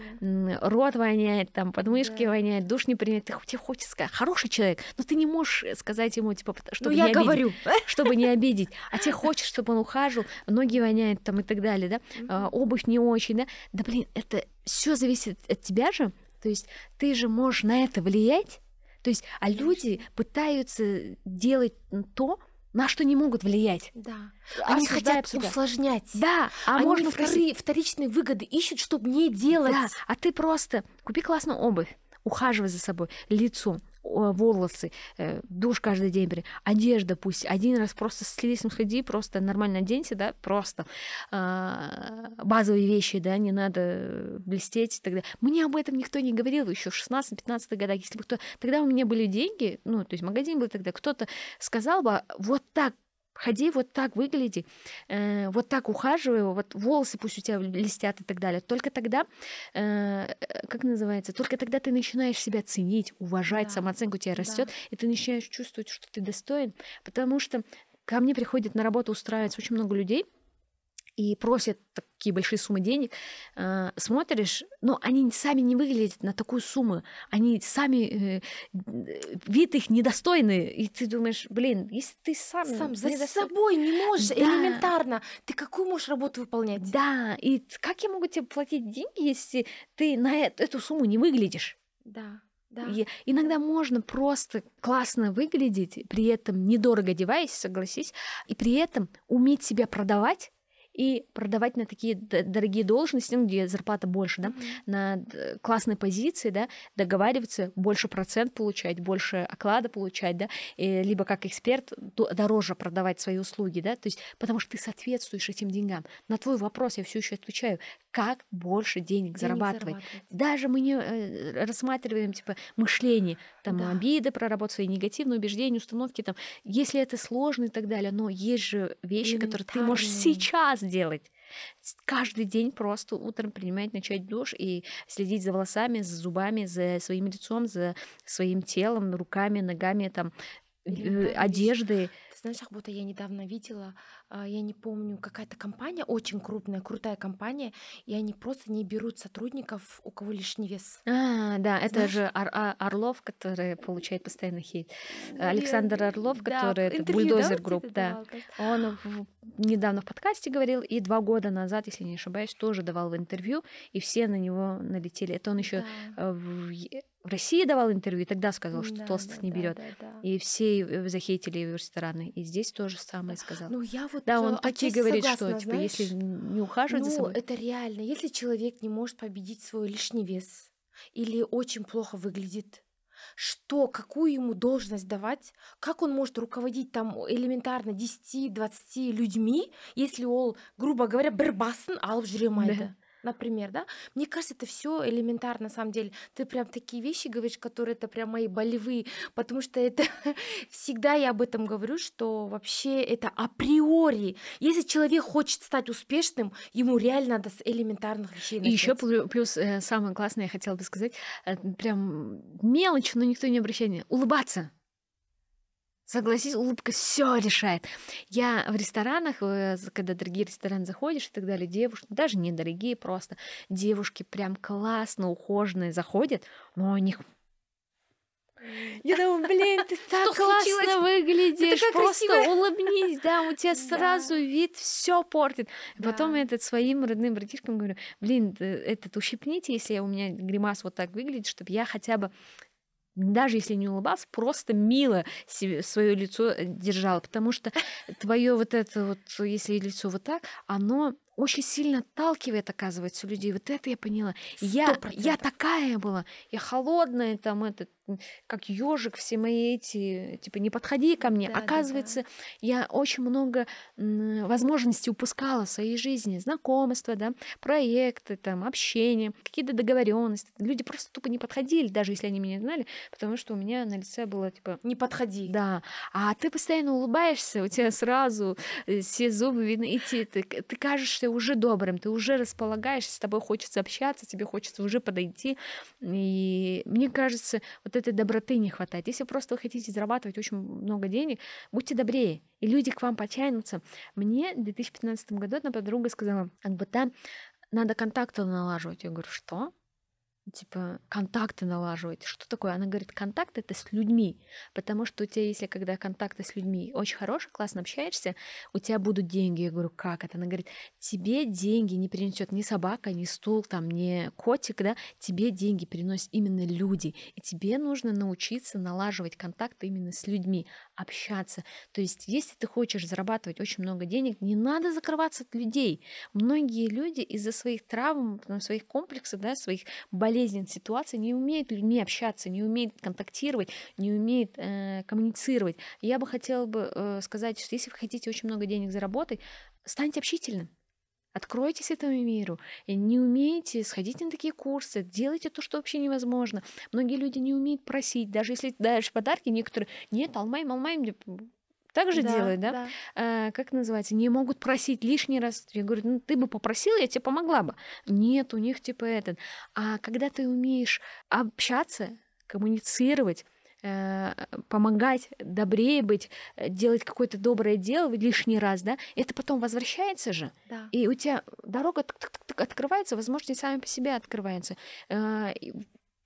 рот воняет, там, подмышки да. воняет, душ не принимает, ты, тебе хочется сказать, хороший человек, человек, но ты не можешь э, сказать ему, типа, ну, чтобы ну, я не говорю. Обидеть, <laughs> чтобы не обидеть. А тебе хочешь, чтобы он ухаживал, ноги воняют там и так далее, да, а, обувь не очень, да. Да, блин, это все зависит от тебя же, то есть ты же можешь на это влиять, то есть, а люди пытаются делать то, на что не могут влиять. Да. Они хотят себя. усложнять. Да. А Они можно втори... вторичные выгоды ищут, чтобы не делать. Да. А ты просто купи классную обувь, ухаживай за собой, лицо, волосы, э, душ каждый день, например, одежда пусть, один раз просто с лесом ну, сходи, просто нормально оденься, да, просто а, базовые вещи, да, не надо блестеть и так далее. Мне об этом никто не говорил еще в 16-15 годах, если бы кто... Тогда у меня были деньги, ну, то есть магазин был тогда, кто-то сказал бы, вот так Ходи вот так, выгляди, э, вот так ухаживай, вот волосы пусть у тебя листят и так далее. Только тогда, э, э, как называется, только тогда ты начинаешь себя ценить, уважать, да. самооценка у тебя растет, да. и ты начинаешь чувствовать, что ты достоин. Потому что ко мне приходит на работу устраивается очень много людей, и просят такие большие суммы денег, э, смотришь, но они сами не выглядят на такую сумму, они сами, э, вид их недостойный, и ты думаешь, блин, если ты сам... Сам за недостойный... собой не можешь, да. элементарно, ты какую можешь работу выполнять? Да, и как я могу тебе платить деньги, если ты на эту сумму не выглядишь? Да. Да. И иногда можно просто классно выглядеть, при этом недорого одеваясь, согласись, и при этом уметь себя продавать и продавать на такие дорогие должности, ну, где зарплата больше, да, на классные позиции, да, договариваться, больше процент получать, больше оклада получать, да, и, э, либо как эксперт дороже продавать свои услуги, да, то есть потому что ты соответствуешь этим деньгам. На твой вопрос я все еще отвечаю, как больше денег, денег зарабатывать. зарабатывать. Даже мы не э, рассматриваем, типа, мышление, там, да. обиды, проработать свои негативные убеждения, установки, там, если это сложно и так далее, но есть же вещи, которые ты можешь сейчас сделать Каждый день просто утром принимать, начать душ и следить за волосами, за зубами, за своим лицом, за своим телом, руками, ногами, там, э, одежды знаешь, как будто я недавно видела, а, я не помню, какая-то компания, очень крупная, крутая компания, и они просто не берут сотрудников, у кого лишний вес. А, да, это знаешь? же Ор а, Орлов, который получает постоянно хейт. Александр Орлов, который да, это бульдозер да, групп, да. Давал, Он в, недавно в подкасте говорил, и два года назад, если не ошибаюсь, тоже давал в интервью, и все на него налетели. Это он еще да. Э, в в России давал интервью, и тогда сказал, что да, толстых да, не берет. Да, да, да. И все захейтили его рестораны. И здесь тоже самое да. сказал. Ну, я вот да, э, он а такие говорит, согласна, что типа, знаешь, если не ухаживать ну, за собой. Это реально. Если человек не может победить свой лишний вес или очень плохо выглядит, что, какую ему должность давать, как он может руководить там элементарно 10-20 людьми, если он, грубо говоря, бір басын алып Да например, да. Мне кажется, это все элементарно, на самом деле. Ты прям такие вещи говоришь, которые это прям мои болевые, потому что это <laughs> всегда я об этом говорю, что вообще это априори. Если человек хочет стать успешным, ему реально надо с элементарных вещей начать. И еще плюс э, самое классное, я хотела бы сказать, э, прям мелочь, но никто не обращает. Улыбаться. Согласись, улыбка все решает. Я в ресторанах, э, когда дорогие рестораны заходишь и так далее, девушки, ну, даже недорогие просто, девушки прям классно ухоженные заходят, но у них я думаю, блин, ты <laughs> так классно ну, выглядишь, просто <laughs> улыбнись, да, у тебя сразу вид все портит. Потом я этот своим родным братишкам говорю, блин, этот ущипните, если у меня гримас вот так выглядит, чтобы я хотя бы даже если не улыбался, просто мило себе, свое лицо э, держал, потому что твое вот это вот, если лицо вот так, оно очень сильно отталкивает, оказывается, у людей. Вот это я поняла. Я, я такая была, я холодная, там, этот, как ежик, все мои эти, типа, не подходи ко мне. Да, оказывается, да, да. я очень много возможностей упускала в своей жизни. Знакомства, да, проекты, там, общение, какие-то договоренности. Люди просто тупо не подходили, даже если они меня знали, потому что у меня на лице было, типа... Не подходи. Да. А ты постоянно улыбаешься, у тебя сразу э, все зубы видны, и ты, ты, ты кажешь, ты уже добрым, ты уже располагаешься, с тобой хочется общаться, тебе хочется уже подойти. И мне кажется, вот этой доброты не хватает. Если просто вы хотите зарабатывать очень много денег, будьте добрее, и люди к вам потянутся. Мне в 2015 году одна подруга сказала, как бы там надо контакты налаживать. Я говорю, что? типа, контакты налаживать. Что такое? Она говорит, контакт — это с людьми, потому что у тебя, если когда контакты с людьми очень хорошие, классно общаешься, у тебя будут деньги. Я говорю, как это? Она говорит, тебе деньги не принесет ни собака, ни стул, там, ни котик, да, тебе деньги приносят именно люди, и тебе нужно научиться налаживать контакты именно с людьми, общаться. То есть, если ты хочешь зарабатывать очень много денег, не надо закрываться от людей. Многие люди из-за своих травм, своих комплексов, да, своих болезней, болезнен ситуации, не умеет людьми общаться, не умеет контактировать, не умеет э, коммуницировать. Я бы хотела бы э, сказать, что если вы хотите очень много денег заработать, станьте общительным. Откройтесь этому миру. Не умеете, сходить на такие курсы, делайте то, что вообще невозможно. Многие люди не умеют просить, даже если даешь подарки, некоторые, нет, алмай алмай так же да, делают, да? да. А, как называется? Не могут просить лишний раз. Я говорю, ну ты бы попросила, я тебе помогла бы. Нет, у них типа этот. А когда ты умеешь общаться, коммуницировать, э, помогать, добрее быть, э, делать какое-то доброе дело лишний раз, да, это потом возвращается же. Да. И у тебя дорога открывается, возможности сами по себе открываются. А,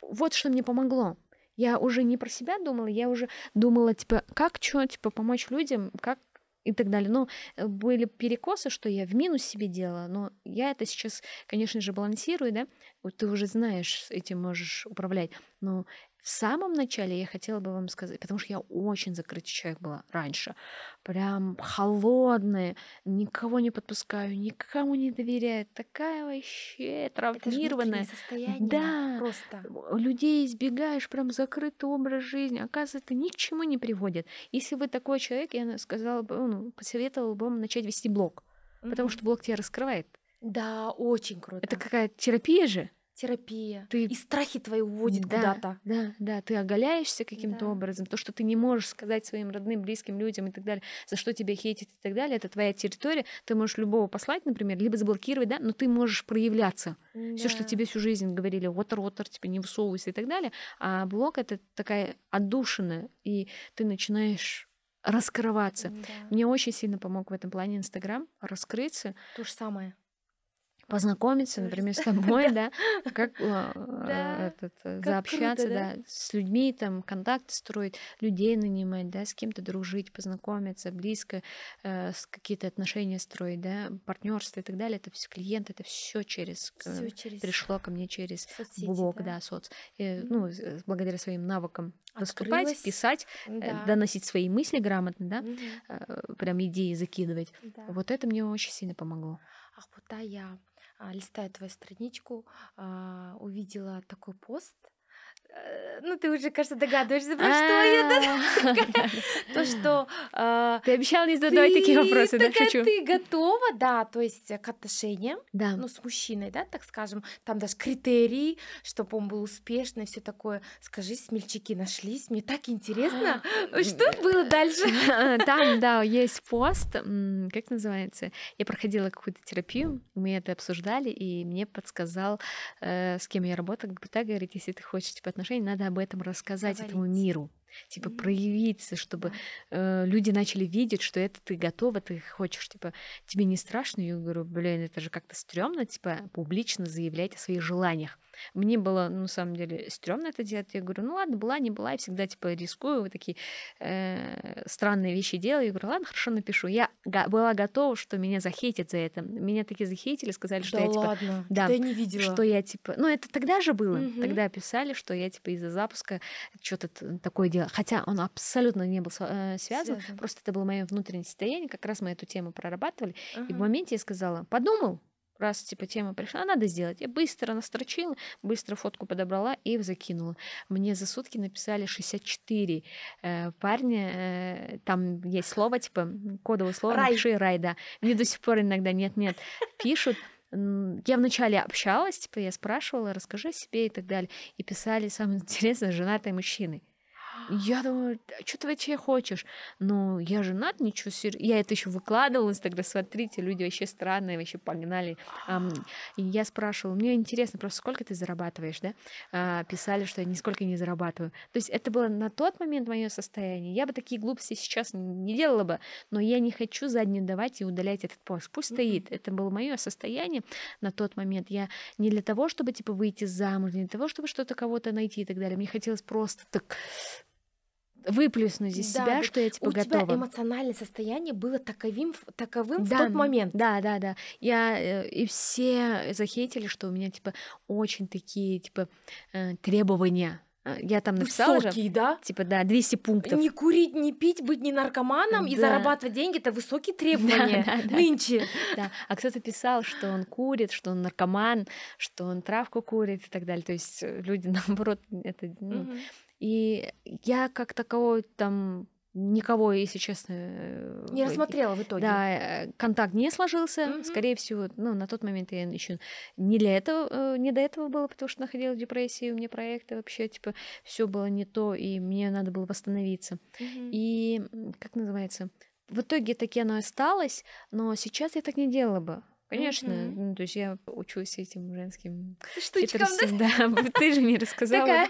вот что мне помогло. Я уже не про себя думала, я уже думала, типа, как что, типа, помочь людям, как и так далее. Но э, были перекосы, что я в минус себе делала, но я это сейчас, конечно же, балансирую, да, вот ты уже знаешь, этим можешь управлять, но в самом начале я хотела бы вам сказать, потому что я очень закрытый человек была раньше, прям холодная, никого не подпускаю, никому не доверяю, такая вообще травмированная. да, просто. Людей избегаешь, прям закрытый образ жизни. Оказывается, это ни к чему не приводит. Если вы такой человек, я сказала бы, ну, посоветовала бы вам начать вести блог, mm-hmm. потому что блог тебя раскрывает. Да, очень круто. Это какая терапия же? терапия. Ты... И страхи твои уводят да, куда-то. Да, да, ты оголяешься каким-то да. образом. То, что ты не можешь сказать своим родным, близким людям и так далее, за что тебя хейтят и так далее, это твоя территория. Ты можешь любого послать, например, либо заблокировать, да, но ты можешь проявляться. Да. Все, что тебе всю жизнь говорили, вот ротор, типа не высовывайся и так далее. А блок это такая отдушина, и ты начинаешь раскрываться. Да. Мне очень сильно помог в этом плане Инстаграм раскрыться. То же самое познакомиться, например, с <laughs> тобой, да, как а, э, заобщаться, да, с людьми, там, контакты строить, людей нанимать, да, с кем-то дружить, познакомиться, близко, э, какие-то отношения строить, да, партнерство и так далее. Это все клиент, это все через пришло ко мне через блог, да, соц. Э, ну, благодаря своим навыкам выступать, писать, доносить свои мысли грамотно, да, прям идеи закидывать. Вот это мне очень сильно помогло. ах Ахбута я а, листая твою страничку, а, увидела такой пост Э, ну, ты уже, кажется, догадываешься, про что я. А. То, что... Э, ты обещал не задавать такие вопросы, да? Шучу. Ты готова, да, то есть к отношениям, ну, с мужчиной, да, так скажем, там даже критерии, чтобы он был успешный, все такое. Скажи, смельчаки нашлись, мне так интересно, <gasps> что было дальше? <laughs> Там, да, есть пост, как называется, я проходила какую-то терапию, мы это обсуждали, и мне подсказал, э, с кем я работаю, как бы так говорить, если ты хочешь, типа, отношения отношений, надо об этом рассказать Говорить. этому миру типа проявиться, чтобы э, люди начали видеть, что это ты готова, ты хочешь, типа, тебе не страшно? Я говорю, блин, это же как-то стрёмно, типа, публично заявлять о своих желаниях. Мне было, ну, на самом деле, стрёмно это делать. Я говорю, ну, ладно, была, не была, я всегда, типа, рискую, вот такие э, странные вещи делаю. Я говорю, ладно, хорошо, напишу. Я была готова, что меня захейтят за это. Меня такие захейтили, сказали, что да я, типа, Ладно. Да, да я не видела. Что я, типа... Ну, это тогда же было. Угу. Тогда писали, что я, типа, из-за запуска что-то такое делала дело. Э, хотя он абсолютно не был э, связан, связан. просто это было мое внутреннее состояние, как раз мы эту тему прорабатывали. Ага. И в моменте я сказала, подумал, раз типа тема пришла, а надо сделать. Я быстро настрочила, быстро фотку подобрала и закинула. Мне за сутки написали 64 э, парня, э, там есть слово, типа кодовое слово, рай. напиши рай, да. Мне до сих пор иногда нет-нет пишут. Я вначале общалась, типа я спрашивала, расскажи о себе и так далее. И писали, самое интересное, женатые мужчины. Я думаю, а что ты вообще хочешь? Ну, я женат, ничего серьезного. Я это еще выкладывала в Инстаграм, смотрите, люди вообще странные, вообще погнали. И я спрашивала, мне интересно, просто сколько ты зарабатываешь, да? А, писали, что я нисколько не зарабатываю. То есть это было на тот момент мое состояние. Я бы такие глупости сейчас не делала бы, но я не хочу заднюю давать и удалять этот пост. Пусть mm-hmm. стоит. Это было мое состояние на тот момент. Я не для того, чтобы типа выйти замуж, не для того, чтобы что-то кого-то найти и так далее. Мне хотелось просто так выплеснуть из да, себя, да. что я типа у готова. У тебя эмоциональное состояние было таковым, таковым да, в тот момент. Да, да, да. Я э, и все захейтили, что у меня типа очень такие типа э, требования а, я там написала высокие, же, да? Типа, да, 200 пунктов. Не курить, не пить, быть не наркоманом да. и зарабатывать деньги это высокие требования <laughs> да, да, нынче. Да. А кто-то писал, что он курит, что он наркоман, что он травку курит и так далее. То есть люди, <laughs> наоборот, это ну, угу. И я как таковой там никого, если честно... Э, не рассмотрела в итоге. Да, э, контакт не сложился. Mm -hmm. Скорее всего, ну, на тот момент я еще не, для этого, э, не до этого было, потому что находила депрессию, у меня проекты вообще, типа, все было не то, и мне надо было восстановиться. Mm -hmm. И, как называется, в итоге таки оно осталось, но сейчас я так не делала бы. Конечно, mm-hmm. ну, то есть я учусь этим женским штучкам. да? ты же мне рассказала.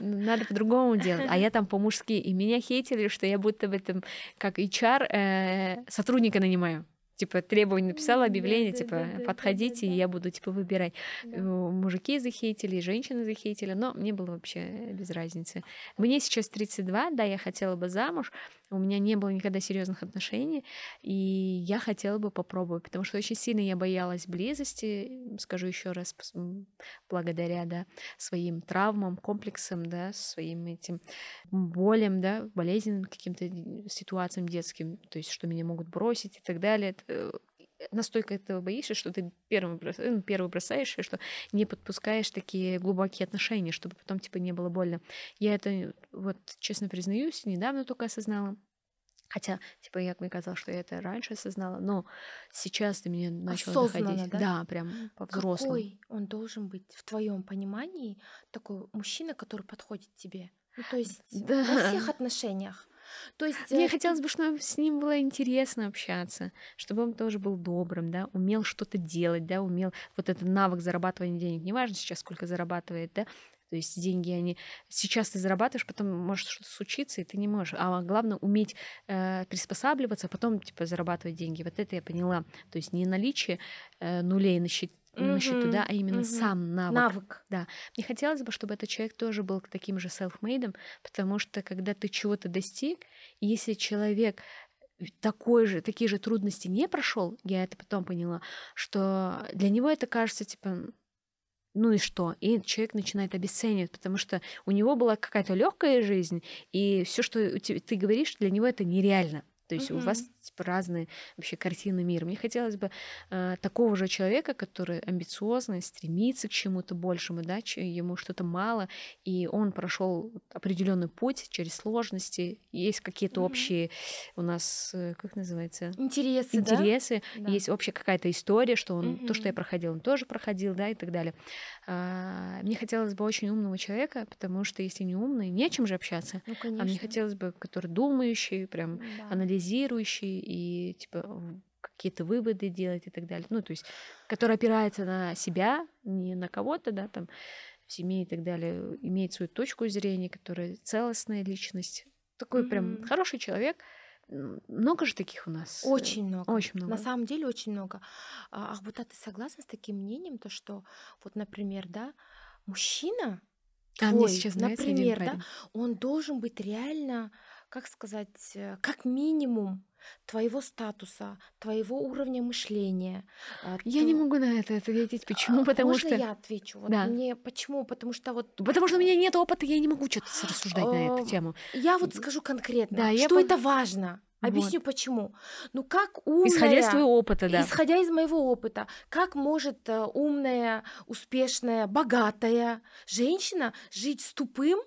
Надо по-другому делать. А я там по-мужски. И меня хейтили, что я будто бы там, как HR, э, сотрудника нанимаю типа требования написала объявление, типа подходите, и я буду типа выбирать. Мужики захейтили, женщины захейтили, но мне было вообще э, без разницы. Мне сейчас 32, да, я хотела бы замуж, у меня не было никогда серьезных отношений, и я хотела бы попробовать, потому что очень сильно я боялась близости, скажу еще раз, благодаря, да, своим травмам, комплексам, да, своим этим болем да, болезненным каким-то э, ситуациям детским, то есть, что меня могут бросить и так далее. Э, настолько этого боишься, что ты первым бросаешь, ну, первый бросаешь, что не подпускаешь такие глубокие отношения, чтобы потом типа не было больно. Я это, вот честно признаюсь, недавно только осознала. Хотя, типа, я мне казалось, что я это раньше осознала, но сейчас ты мне начало доходить. Да? да, прям по-взрослому. Какой он должен быть в твоем понимании такой мужчина, который подходит тебе? Ну, то есть да. во всех отношениях. То есть, Мне э, хотелось бы, чтобы с ним было интересно общаться, чтобы он тоже был добрым, да, умел что-то делать, да, умел вот этот навык зарабатывания денег, неважно сейчас сколько зарабатывает, да, то есть деньги они сейчас ты зарабатываешь, потом может что-то случиться, и ты не можешь. А главное уметь э, приспосабливаться, а потом типа зарабатывать деньги. Вот это я поняла. То есть не наличие э, нулей на счете на счету, да, а именно сам навык. Навык. Да. Мне хотелось бы, чтобы этот человек тоже был таким же self-made, потому что когда ты чего-то достиг, если человек э, такой же, такие же трудности не прошел, я это потом поняла, что для него это кажется типа ну и что? И человек начинает обесценивать, потому что у него была какая-то легкая жизнь, и все, что ты говоришь, для него это нереально. То есть mm-hmm. у вас типа, разные вообще картины мира. Мне хотелось бы э, такого же человека, который амбициозный, стремится к чему-то большему, да, ему что-то мало, и он прошел определенный путь через сложности, есть какие-то mm-hmm. общие у нас, э, как называется? Интересы, Интересы, да? есть да. общая какая-то история, что он, mm-hmm. то, что я проходил, он тоже проходил, да, и так далее. А, мне хотелось бы очень умного человека, потому что если не умный, нечем же общаться. Ну, конечно. А мне хотелось бы, который думающий, прям да. анализирующий, и типа какие-то выводы делать и так далее. Ну, то есть, который опирается на себя, не на кого-то, да, там, в семье и так далее, имеет свою точку зрения, которая целостная личность. Такой mm-hmm. прям хороший человек. Много же таких у нас? Э, очень много. Очень много. На самом деле очень много. Ахбута, а а ты согласна с таким мнением, то что, вот, например, да, мужчина, а твой, а мне сейчас например, да, он должен быть реально как сказать, э, как минимум твоего статуса, твоего уровня мышления. А, я ты... не могу на это ответить. Почему? А, Потому Можно что я отвечу. Вот да. Мне почему? Потому что вот. Потому что у меня нет опыта, я не могу что-то рассуждать на эту э, тему. Я вот скажу конкретно, да, что я... это важно. Объясню вот. почему. Ну как умная... Исходя из твоего опыта, да. Исходя из моего опыта, как может э, умная, успешная, богатая женщина жить с тупым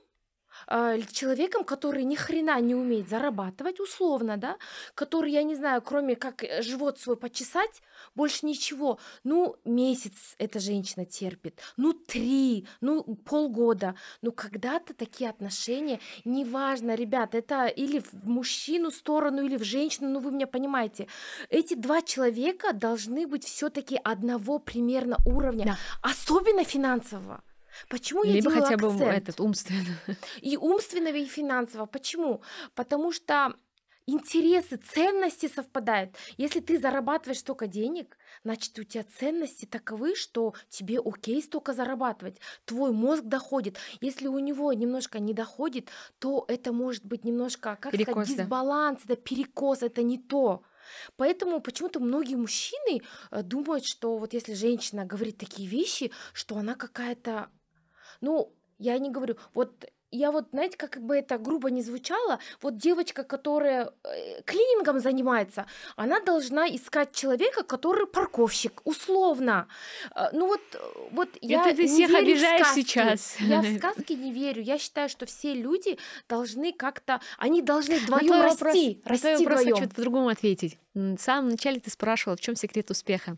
а, человеком, который ни хрена не умеет зарабатывать, условно, да, который, я не знаю, кроме как э, живот свой почесать, больше ничего. Ну, месяц эта женщина терпит, ну, три, ну, полгода. Ну, когда-то такие отношения, неважно, ребят, это или в мужчину сторону, или в женщину, ну, вы меня понимаете. Эти два человека должны быть все таки одного примерно уровня, да. особенно финансового. Почему я Либо хотя акцент? бы этот умственно. <laughs> И умственно, и финансово. Почему? Потому что интересы, ценности совпадают. Если ты зарабатываешь столько денег, значит, у тебя ценности таковы, что тебе окей столько зарабатывать. Твой мозг доходит. Если у него немножко не доходит, то это может быть немножко, как перекос, сказать, дисбаланс, да. это перекос, это не то. Поэтому почему-то многие мужчины э, думают, что вот если женщина говорит такие вещи, что она какая-то ну, я не говорю, вот я вот, знаете, как бы это грубо не звучало, вот девочка, которая э, клинингом занимается, она должна искать человека, который парковщик, условно. Э, ну вот, э, вот я это ты не всех верю обижаешь в сейчас. Я в <laughs> сказки не верю. Я считаю, что все люди должны как-то, они должны вдвоем расти, вопрос, расти вдвоем. Я хочу по-другому ответить. В самом начале ты спрашивала, в чем секрет успеха.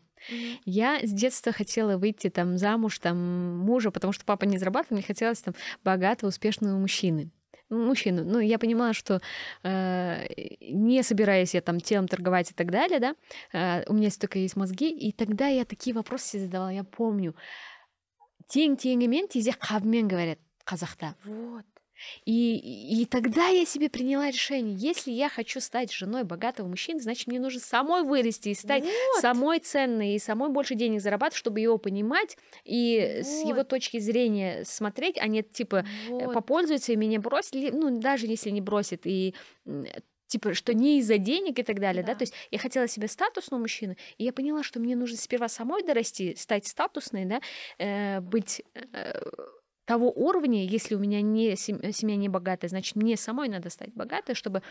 Я с детства хотела выйти там замуж, там мужа, потому что папа не зарабатывал, мне хотелось там богатого, успешного мужчины ну, мужчину. Ну, я понимала, что э, не собираюсь я там телом торговать и так далее, да, э, у меня столько есть мозги, и тогда я такие вопросы себе задавала, я помню. тень, тень, теңімен тезек хавмен говорят қазақта. Вот. И, и тогда я себе приняла решение, если я хочу стать женой богатого мужчины, значит, мне нужно самой вырасти и стать вот. самой ценной, и самой больше денег зарабатывать, чтобы его понимать и вот. с его точки зрения смотреть, а не типа э, вот. попользуется и меня бросит, ну, даже если не бросит, и типа, что не из-за денег и так далее, да. да, то есть я хотела себе статусного мужчину, и я поняла, что мне нужно сперва самой дорасти, стать статусной, да, э, быть... Э, того уровня, если у меня не, э, семья не богатая, значит, мне самой надо стать богатой, чтобы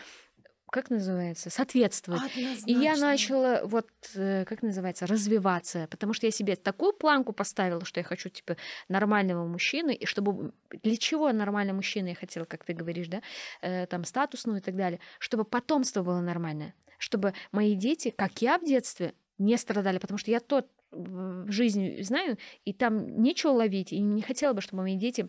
как называется, соответствовать. Однозначно. И я начала вот, э, как называется, развиваться, потому что я себе такую планку поставила, что я хочу, типа, нормального мужчины, и чтобы... Для чего нормальный мужчина я хотела, как ты говоришь, да, э, там, статусную и так далее, чтобы потомство было нормальное, чтобы мои дети, как я в детстве, не страдали, потому что я тот жизнь э, знаю, и там нечего ловить, и не хотела бы, чтобы мои дети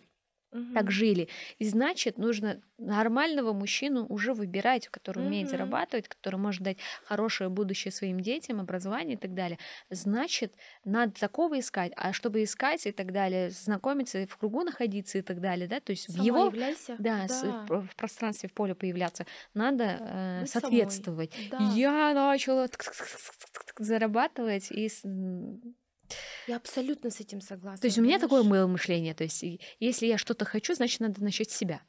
Угу. Так жили. И значит, нужно нормального мужчину уже выбирать, который умеет угу. зарабатывать, который может дать хорошее будущее своим детям, образование и так далее. Значит, надо такого искать. А чтобы искать и так далее, знакомиться, в кругу находиться и так далее, да, то есть Сама в его Да, да. С, э, в пространстве, в поле появляться, надо э, соответствовать. Да. Я начала зарабатывать и я абсолютно с этим согласна. То есть понимаешь? у меня такое было мышление, то есть если я что-то хочу, значит надо начать с себя.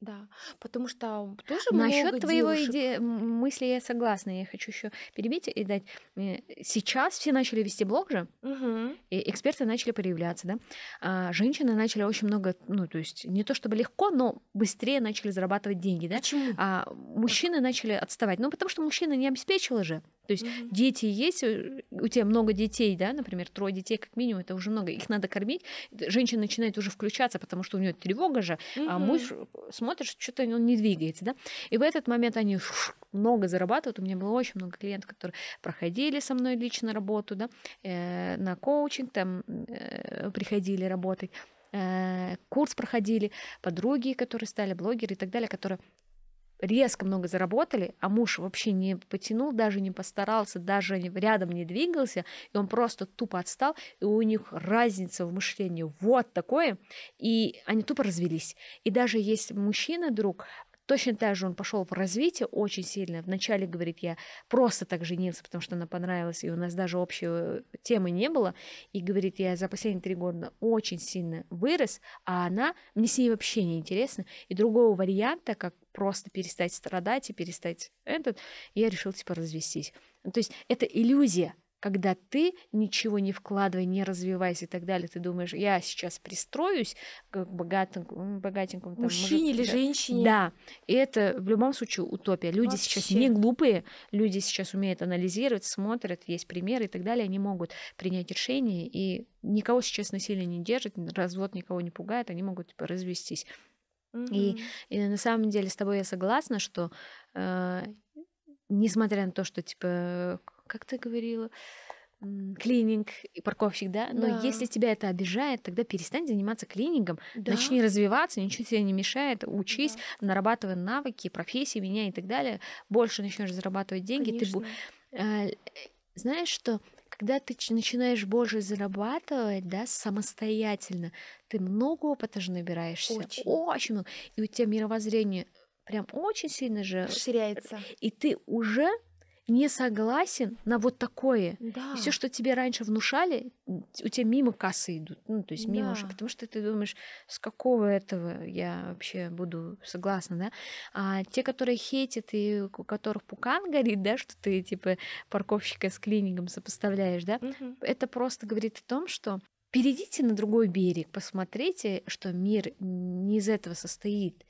Да, потому что тоже много Насчет твоего иде... мысли я согласна. Я хочу еще перебить и дать. Э, сейчас все начали вести блог же, угу. и эксперты начали появляться, да. А женщины начали очень много, ну, то есть не то чтобы легко, но быстрее начали зарабатывать деньги, да. Почему? А мужчины начали отставать. Ну, потому что мужчина не обеспечил же. То есть mm-hmm. дети есть, э, у тебя много детей, да, например, трое детей как минимум, это уже много, их надо кормить. Женщина начинает уже включаться, потому что у нее тревога же, mm-hmm. а муж смотрит, что-то он не двигается, да. И в этот момент они много зарабатывают. У меня было очень много клиентов, которые проходили со мной лично работу, да, э, на коучинг там э, приходили работать курс проходили, подруги, которые стали блогеры и так далее, которые резко много заработали, а муж вообще не потянул, даже не постарался, даже рядом не двигался, и он просто тупо отстал, и у них разница в мышлении вот такое, и они тупо развелись. И даже есть мужчина, друг, Точно так же он пошел в развитие очень сильно. Вначале, говорит, я просто так женился, потому что она понравилась, и у нас даже общей темы не было. И говорит, я за последние три года очень сильно вырос, а она, мне с ней вообще не интересно. И другого варианта, как просто перестать страдать и перестать этот, я решил, типа, развестись. То есть это иллюзия, когда ты ничего не вкладывай, не развивайся и так далее, ты думаешь, я сейчас пристроюсь к богатенькому, богатенькому там, мужчине может, или женщине. Да, и это в любом случае утопия. Люди Вообще. сейчас не глупые, люди сейчас умеют анализировать, смотрят, есть примеры и так далее, они могут принять решение, и никого сейчас насилие не держит, развод никого не пугает, они могут типа, развестись. Mm-hmm. И, и на самом деле с тобой я согласна, что э, несмотря на то, что типа как ты говорила, клининг и парковщик, да? Но если тебя это обижает, тогда перестань заниматься клинингом, да. начни развиваться, ничего тебе не мешает, учись, да. нарабатывай навыки, профессии, меня и так далее, больше начнешь зарабатывать деньги, Конечно. ты э, знаешь, что когда ты начинаешь больше зарабатывать, да, самостоятельно, ты много опыта же набираешься, очень, очень много, и у тебя мировоззрение прям очень сильно же э, расширяется, и ты уже не согласен на вот такое. Да. И все, что тебе раньше внушали, у тебя мимо кассы идут. Ну, то есть мимо да. уже, потому что ты думаешь, с какого этого я вообще буду согласна, да? А те, которые хейтят и у которых пукан горит, да, что ты типа парковщика с клинингом сопоставляешь, да, угу. это просто говорит о том, что перейдите на другой берег, посмотрите, что мир не из этого состоит.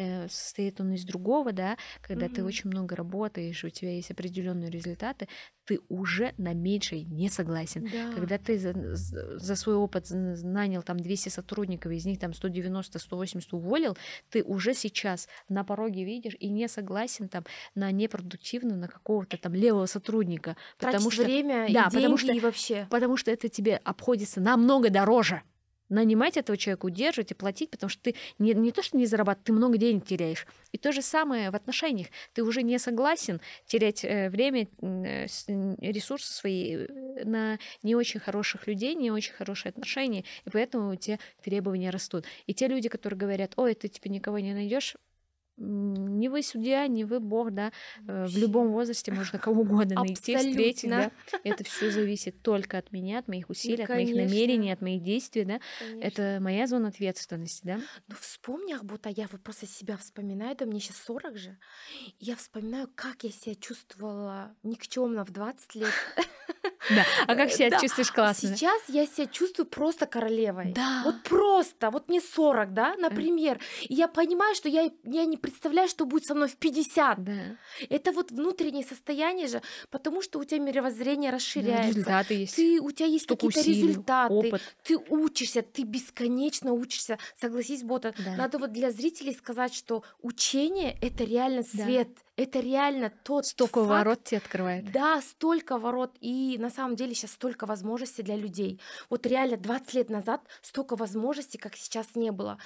Э, состоит он из другого, да, когда mm-hmm. ты очень много работаешь, у тебя есть определенные результаты, ты уже на меньшее не согласен. Да. Когда ты за, за свой опыт нанял там 200 сотрудников, из них там 190, 180 уволил, ты уже сейчас на пороге видишь и не согласен там на непродуктивно на какого-то там левого сотрудника, Тратить потому что время, да, и деньги, потому что и вообще, потому что это тебе обходится намного дороже нанимать этого человека, удерживать и платить, потому что ты не, не то, что не зарабатываешь, ты много денег теряешь. И то же самое в отношениях. Ты уже не согласен терять э, время, э, ресурсы свои э, на не очень хороших людей, не очень хорошие отношения, и поэтому у тебя требования растут. И те люди, которые говорят, ой, ты типа никого не найдешь, не вы судья, не вы бог, да, э, Вообще. в любом возрасте можно кого угодно найти, Абсолютно. встретить, да. Это все зависит только от меня, от моих ну, усилий, И, от моих намерений, от моих действий, да. Конечно. Это моя зона ответственности, да. Ну вспомни, будто я вот просто себя вспоминаю, да мне сейчас 40 же, я вспоминаю, как я себя чувствовала никчемно в 20 лет. Да. <laughs> А как себя да. чувствуешь классно? Сейчас я себя чувствую просто королевой. Да. Вот просто. Вот мне 40, да, э. например. И я понимаю, что я, я не представляю, что будет со мной в 50. Да. Это вот внутреннее состояние же, потому что у тебя мировоззрение ну, расширяется. Да, результаты есть. Ты, у тебя есть какие-то результаты. Опыт. Ты учишься, ты бесконечно учишься. Согласись, Бота, да. надо вот для зрителей сказать, что учение — это реально свет. Да это реально тот Столько факт, ворот тебе открывает. Да, столько ворот. И на самом деле сейчас столько возможностей для людей. Вот реально 20 лет назад столько возможностей, как сейчас не было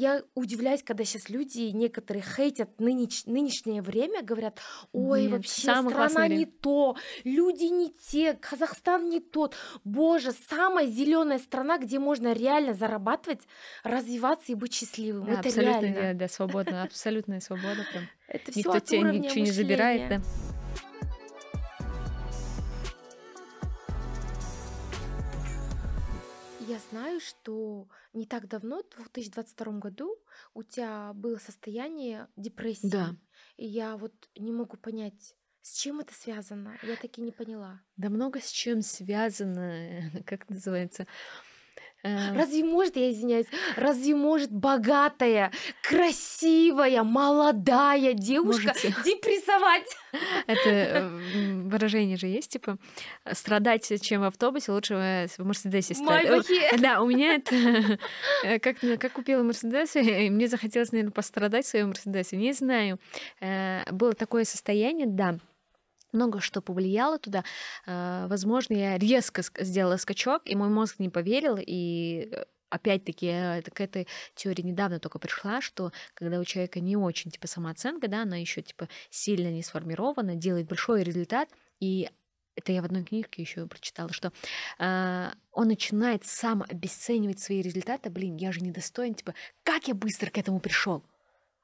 я удивляюсь, когда сейчас люди некоторые хейтят нынеш, нынешнее время, говорят, ой, Нет, вообще страна не то, люди не те, Казахстан не тот. Боже, самая зеленая страна, где можно реально зарабатывать, развиваться и быть счастливым. Да, Это абсолютно реально. Да, да, свободно, абсолютная свобода прям. Это Никто тебя ничего не забирает, да. Я знаю, что не так давно, в 2022 году, у тебя было состояние депрессии. Да. И я вот не могу понять, с чем это связано? Я таки не поняла. Да много с чем связано, <laughs> как называется. Э. Разве может, я извиняюсь, разве может богатая, красивая, молодая девушка Можете. депрессовать? Это э, <laughs> выражение же есть, типа, страдать, чем в автобусе, лучше э, в Мерседесе страдать. Да, у меня <laughs> это... Как, как купила Мерседес, мне захотелось, наверное, пострадать в своем Мерседесе. Не знаю. Было такое состояние, да, много что повлияло туда. А, возможно, я резко сделала скачок, и мой мозг не поверил, и э, опять-таки а, к этой теории недавно только пришла, что когда у человека не очень типа самооценка, да, она еще типа сильно не сформирована, делает большой результат, и это я в одной книжке еще прочитала, что э, он начинает сам обесценивать свои результаты. Блин, я же недостоин, типа, как я быстро к этому пришел?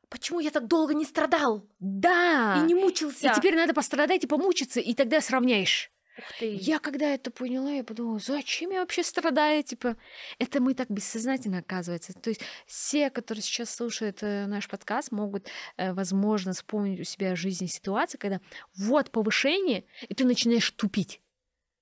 Почему я так долго не страдал? Да! И не мучился. И теперь надо пострадать и помучиться, и тогда сравняешь. Ух ты. Я когда это поняла, я подумала, зачем я вообще страдаю? Типа, это мы так бессознательно оказывается. То есть все, которые сейчас слушают э, наш подкаст, могут, э, возможно, вспомнить у себя жизненные ситуации, когда вот повышение, и ты начинаешь тупить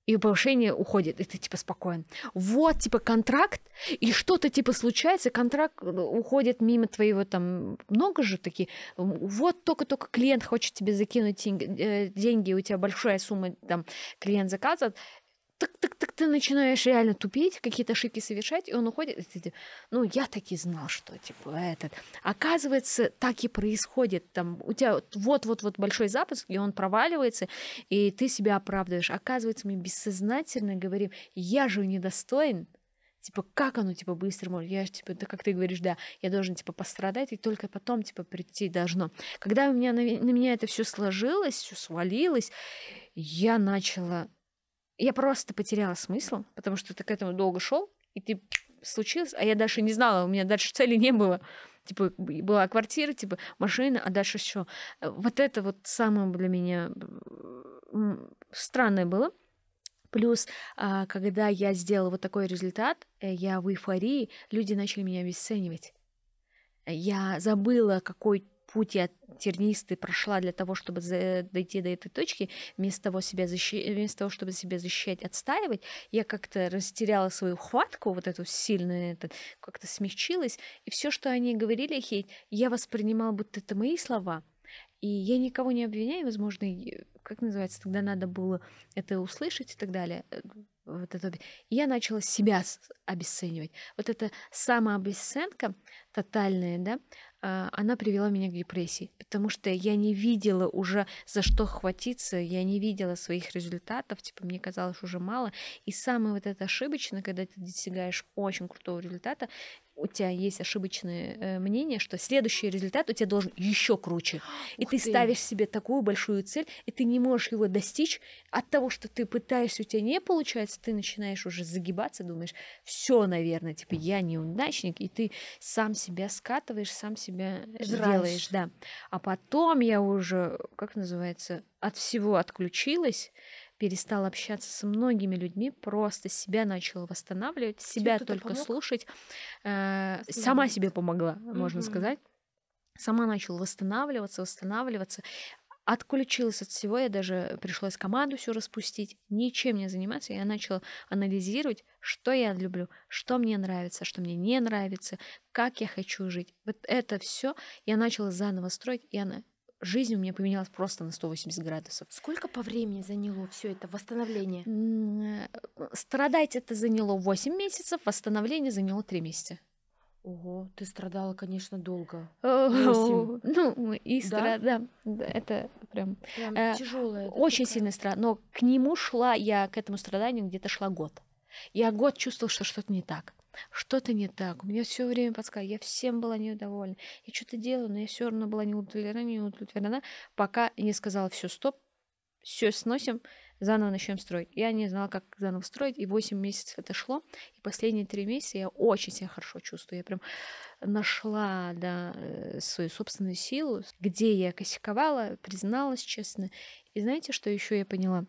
и повышение уходит, и ты типа спокоен. Вот типа контракт, и что-то типа случается, контракт э, уходит мимо твоего там, много же такие, вот только-только клиент хочет тебе закинуть э, деньги, деньги, у тебя большая сумма там клиент заказывает, так-так-так ты начинаешь реально тупеть, какие-то ошибки совершать, и он уходит. Ну, я так и знал, что, типа, этот... Оказывается, так и происходит. Там, у тебя вот-вот-вот большой запуск, и он проваливается, и ты себя оправдываешь. Оказывается, мы бессознательно говорим, я же недостоин, типа, как оно, типа, быстро может, я, типа, да, как ты говоришь, да, я должен, типа, пострадать, и только потом, типа, прийти должно. Когда у меня, на, на меня это все сложилось, все свалилось, я начала я просто потеряла смысл, потому что ты к этому долго шел, и ты случилось, а я дальше не знала, у меня дальше цели не было. Типа, была квартира, типа, машина, а дальше что? Э, вот это вот самое для меня странное было. Плюс, а, когда я сделала вот такой результат, э, я в эйфории, люди начали меня обесценивать. Э, я забыла, какой путь я тернистый прошла для того, чтобы дойти до этой точки, вместо того, себя защи... вместо того чтобы себя защищать, отстаивать, я как-то растеряла свою хватку, вот эту сильную, это, как-то смягчилась, и все, что они говорили, хейт, я воспринимала, будто это мои слова, и я никого не обвиняю, возможно, как называется, тогда надо было это услышать и так далее. Э, вот это. И я начала себя обесценивать. Вот эта самообесценка тотальная, да, а, она привела меня к депрессии, потому что я не видела уже за что хватиться, я не видела своих результатов, типа мне казалось уже мало. И самое вот это ошибочно, когда ты достигаешь очень крутого результата, у тебя есть ошибочное э, мнение, что следующий результат у тебя должен еще круче. <gasps> И ты, ты ставишь себе такую большую цель, и ты не можешь его достичь. От того, что ты пытаешься, у тебя не получается, ты начинаешь уже загибаться, думаешь, все, наверное, типа я неудачник, и ты сам себя скатываешь, сам себя э, делаешь, да. А потом я уже, как называется, от всего отключилась, перестал общаться со многими людьми, просто себя начала восстанавливать, себя Тебе только слушать. Э, сама себе помогла, можно угу. сказать. Сама начала восстанавливаться, восстанавливаться отключилась от всего, я даже пришлось команду всю распустить, ничем не заниматься, я начала анализировать, что я люблю, что мне нравится, что мне не нравится, как я хочу жить. Вот это все я начала заново строить, и она жизнь у меня поменялась просто на 180 градусов. Сколько по времени заняло все это восстановление? Э, страдать это заняло 8 месяцев, восстановление заняло 3 месяца. Ого, ты страдала, конечно, долго. Ну, и страда, да, это прям, э, тяжелое. Очень такая... сильная Но к нему шла, я к этому страданию где-то шла год. Я год чувствовала, что что-то не так что-то не так. У меня все время подсказка. Я всем была недовольна. Я что-то делала, но я все равно была не удовлетворена, не удовлетворена, пока не сказала все, стоп, все сносим, заново начнем строить. Я не знала, как заново строить, и 8 месяцев это шло, и последние 3 месяца я очень себя хорошо чувствую. Я прям нашла да, э, свою собственную силу, где я косяковала, призналась честно. И знаете, что еще я поняла?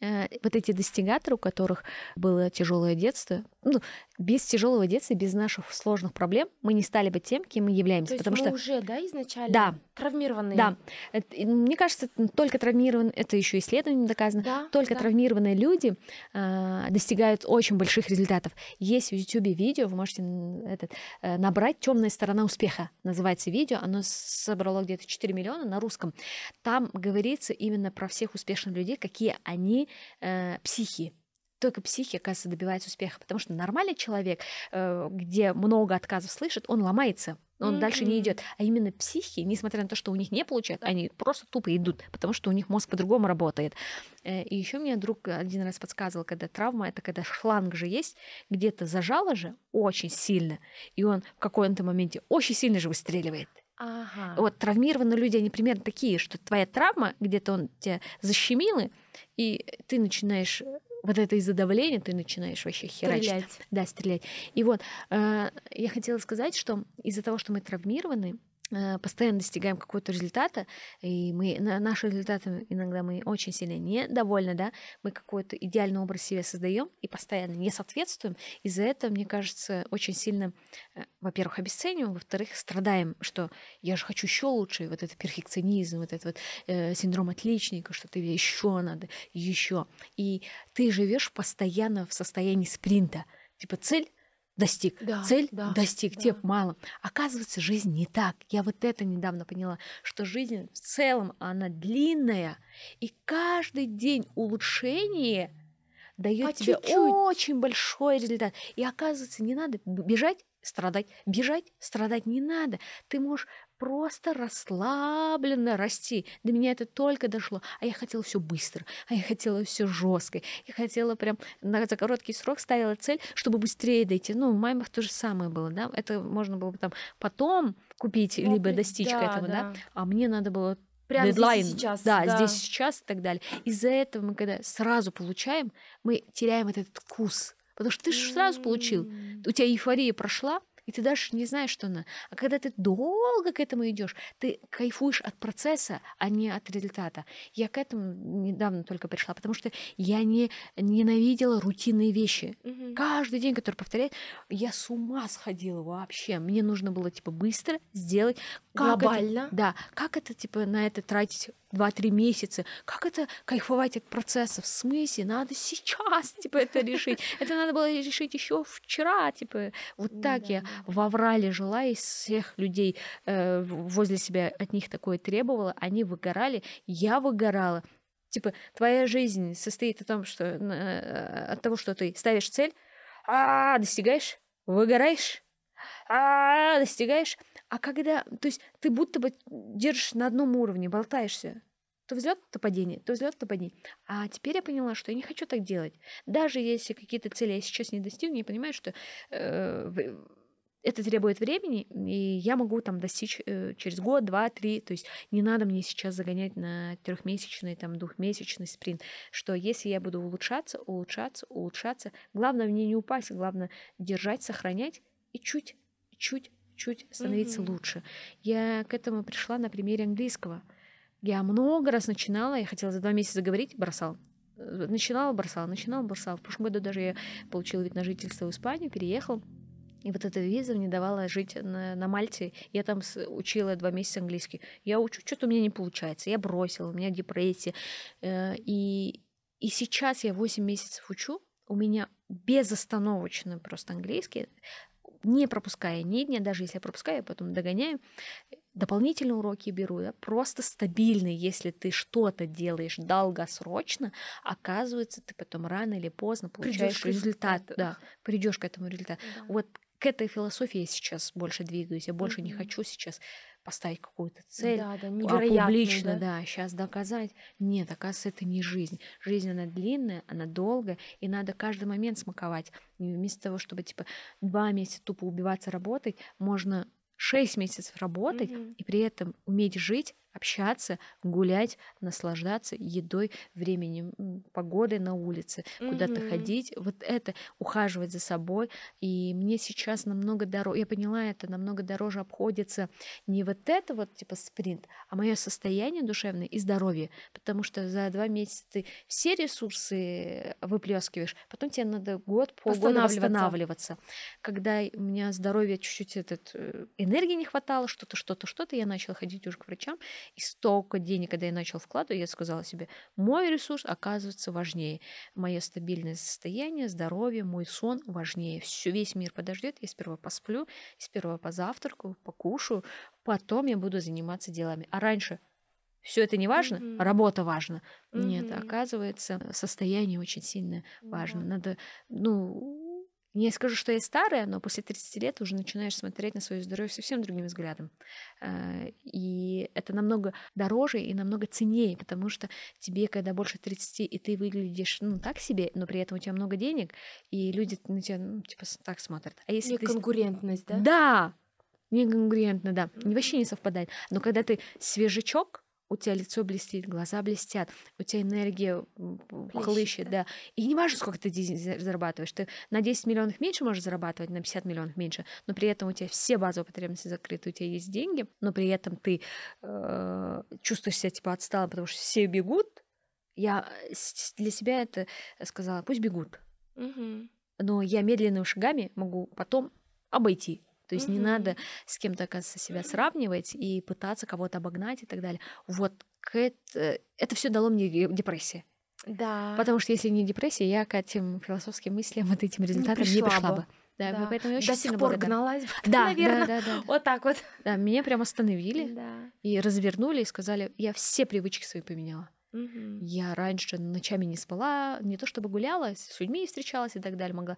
Э, вот эти достигаторы, у которых было тяжелое детство, ну, без тяжелого детства, без наших сложных проблем мы не стали бы тем, кем мы являемся. То есть потому мы что уже, да, изначально да, травмированные. Да. Это, мне кажется, только травмированные, это еще исследованием доказано, да, только да. травмированные люди э, достигают очень больших результатов. Есть в YouTube видео, вы можете этот, э, набрать «Темная сторона успеха» называется видео, оно собрало где-то 4 миллиона на русском. Там говорится именно про всех успешных людей, какие они э, психи только психика, оказывается, добивается успеха, потому что нормальный человек, э, где много отказов слышит, он ломается, он mm-hmm. дальше не идет. А именно психи, несмотря на то, что у них не получают, они просто тупо идут, потому что у них мозг по-другому работает. Э, и еще мне друг один раз подсказывал, когда травма, это когда шланг же есть, где-то зажало же очень сильно, и он в каком-то моменте очень сильно же выстреливает. Ага. Вот травмированные люди, они примерно такие, что твоя травма, где-то он тебя защемила, и ты начинаешь э, вот это из-за давления ты начинаешь вообще херачить. Стрелять. Да, стрелять. И вот э, я хотела сказать, что из-за того, что мы травмированы, Э, постоянно достигаем какого-то результата, и мы на наши результаты иногда мы очень сильно недовольны, да, мы какой-то идеальный образ себе создаем и постоянно не соответствуем. Из-за этого, мне кажется, очень сильно, э, во-первых, обесцениваем, во-вторых, страдаем, что я же хочу еще лучше, вот этот перфекционизм, вот этот вот э, синдром отличника, что тебе еще надо, еще. И ты живешь постоянно в состоянии спринта. Типа цель достиг. Да, Цель да, достиг, да. тем мало. Оказывается, жизнь не так. Я вот это недавно поняла, что жизнь в целом, она длинная, и каждый день улучшение дает а тебе чуть-чуть. очень большой результат. И оказывается, не надо бежать страдать. Бежать, страдать не надо. Ты можешь просто расслабленно расти. До меня это только дошло. А я хотела все быстро, а я хотела все жестко. Я хотела прям на, за короткий срок ставила цель, чтобы быстрее дойти. Ну, в маймах то же самое было, да. Это можно было бы там потом купить, Купить либо достичь да, этого, да. да. А мне надо было Прямо дедлайн. здесь сейчас. Да, да, здесь сейчас и так далее. Из-за этого мы когда сразу получаем, мы теряем этот вкус. Потому что ты же сразу получил, у тебя эйфория прошла, и ты даже не знаешь, что она. А когда ты долго к этому идешь, ты кайфуешь от процесса, а не от результата. Я к этому недавно только пришла, потому что я не ненавидела рутинные вещи. Угу. Каждый день, который повторяет, я с ума сходила вообще. Мне нужно было типа быстро сделать. Как Глобально. Это, да. Как это типа на это тратить 2-3 месяца. Как это кайфовать от процесса? В смысле? Надо сейчас, типа, это решить. <laughs> Это надо было решить еще вчера, типа. Вот ну так я во врале жила и всех людей э, возле себя от них такое требовала. Они выгорали, я выгорала. Типа, твоя жизнь состоит от том, что, э, от того, что ты ставишь цель, а достигаешь, выгораешь, а, достигаешь. А когда, то есть ты будто бы держишь на одном уровне, болтаешься. То взлет, то падение, то взлет, то падение. А теперь я поняла, что я не хочу так делать. Даже если какие-то цели я сейчас не достигну, я понимаю, что э, это требует времени, и я могу там достичь э, через год, два, три. То есть не надо мне сейчас загонять на трехмесячный, там, двухмесячный спринт, что если я буду улучшаться, улучшаться, улучшаться, главное мне не упасть, главное держать, сохранять, и чуть, чуть, чуть становиться mm-hmm. лучше. Я к этому пришла на примере английского. Я много раз начинала, я хотела за два месяца говорить, бросала. Э, начинала, бросала, начинала, бросала. В прошлом году даже я получила вид на жительство в Испанию, переехала. И вот эта виза мне давала жить на, на Мальте. Я там учила два месяца английский. Я учу, что-то у меня не получается. Я бросила, у меня депрессия. Э, и, и сейчас я 8 месяцев учу. У меня безостановочно просто английский не пропуская ни дня, даже если я пропускаю, я потом догоняю, дополнительные уроки беру, да, просто стабильный, если ты что-то делаешь долгосрочно, оказывается, ты потом рано или поздно получаешь результат, да, придешь к этому результату. Да. Вот к этой философии я сейчас больше двигаюсь, я больше mm-hmm. не хочу сейчас поставить какую-то цель, да, да, а публично, да? да, сейчас доказать. Нет, оказывается, это не жизнь. Жизнь, она длинная, она долгая, и надо каждый момент смаковать. вместо того, чтобы, типа, два месяца тупо убиваться работать, можно шесть месяцев работать mm и при этом уметь жить общаться, гулять, наслаждаться едой, временем, погодой на улице, mm-hmm. куда-то ходить. Вот это ухаживать за собой. И мне сейчас намного дороже, я поняла, это намного дороже обходится не вот это вот типа спринт, а мое состояние душевное и здоровье. Потому что за два месяца ты все ресурсы выплескиваешь, потом тебе надо год, полгода восстанавливаться. Когда у меня здоровье чуть-чуть этот, э, энергии не хватало, что-то, что-то, что-то, я начала ходить уже к врачам. И столько денег, когда я начал вкладывать, я сказала себе, мой ресурс оказывается важнее. Мое стабильное состояние, здоровье, мой сон важнее. Все, весь мир подождет, я сперва посплю, сперва позавтраку покушаю, потом я буду заниматься делами. А раньше все это не важно, mm-hmm. работа важна. Mm-hmm. Нет, оказывается, состояние очень сильно важно. Mm-hmm. Надо, ну, не скажу, что я старая, но после 30 лет уже начинаешь смотреть на свое здоровье совсем другим взглядом. Э, и это намного дороже и намного ценнее, потому что тебе, когда больше 30, и ты выглядишь ну, так себе, но при этом у тебя много денег, и люди на тебя ну, типа так смотрят. А если ты... конкурентность, да? Да, не конкурентно, да. Вообще не совпадает. Но когда ты свежечок у тебя лицо блестит, глаза блестят, у тебя энергия Плещет, хлыщет, да. да. И не важно, сколько ты зарабатываешь. Ты на 10 миллионов меньше можешь зарабатывать, на 50 миллионов меньше, но при этом у тебя все базовые потребности закрыты, у тебя есть деньги, но при этом ты э, чувствуешь себя типа отсталым, потому что все бегут. Я э, для себя это сказала, пусть бегут. Угу. Но я медленными шагами могу потом обойти то есть угу. не надо с кем-то, оказывается, себя сравнивать и пытаться кого-то обогнать и так далее. Вот э, это, это все дало мне депрессия. Да. Потому что если не депрессия, я к этим философским мыслям, вот этим результатам не пришла, не пришла бы. бы. Да, да. Поэтому я очень До сих пор благодарна. гналась бы, <laughs> да, наверное. Да, да, да. Вот так вот. Да, меня прям остановили да. и развернули и сказали, я все привычки свои поменяла. Угу. Я раньше ночами не спала, не то чтобы гуляла, с людьми встречалась и так далее, могла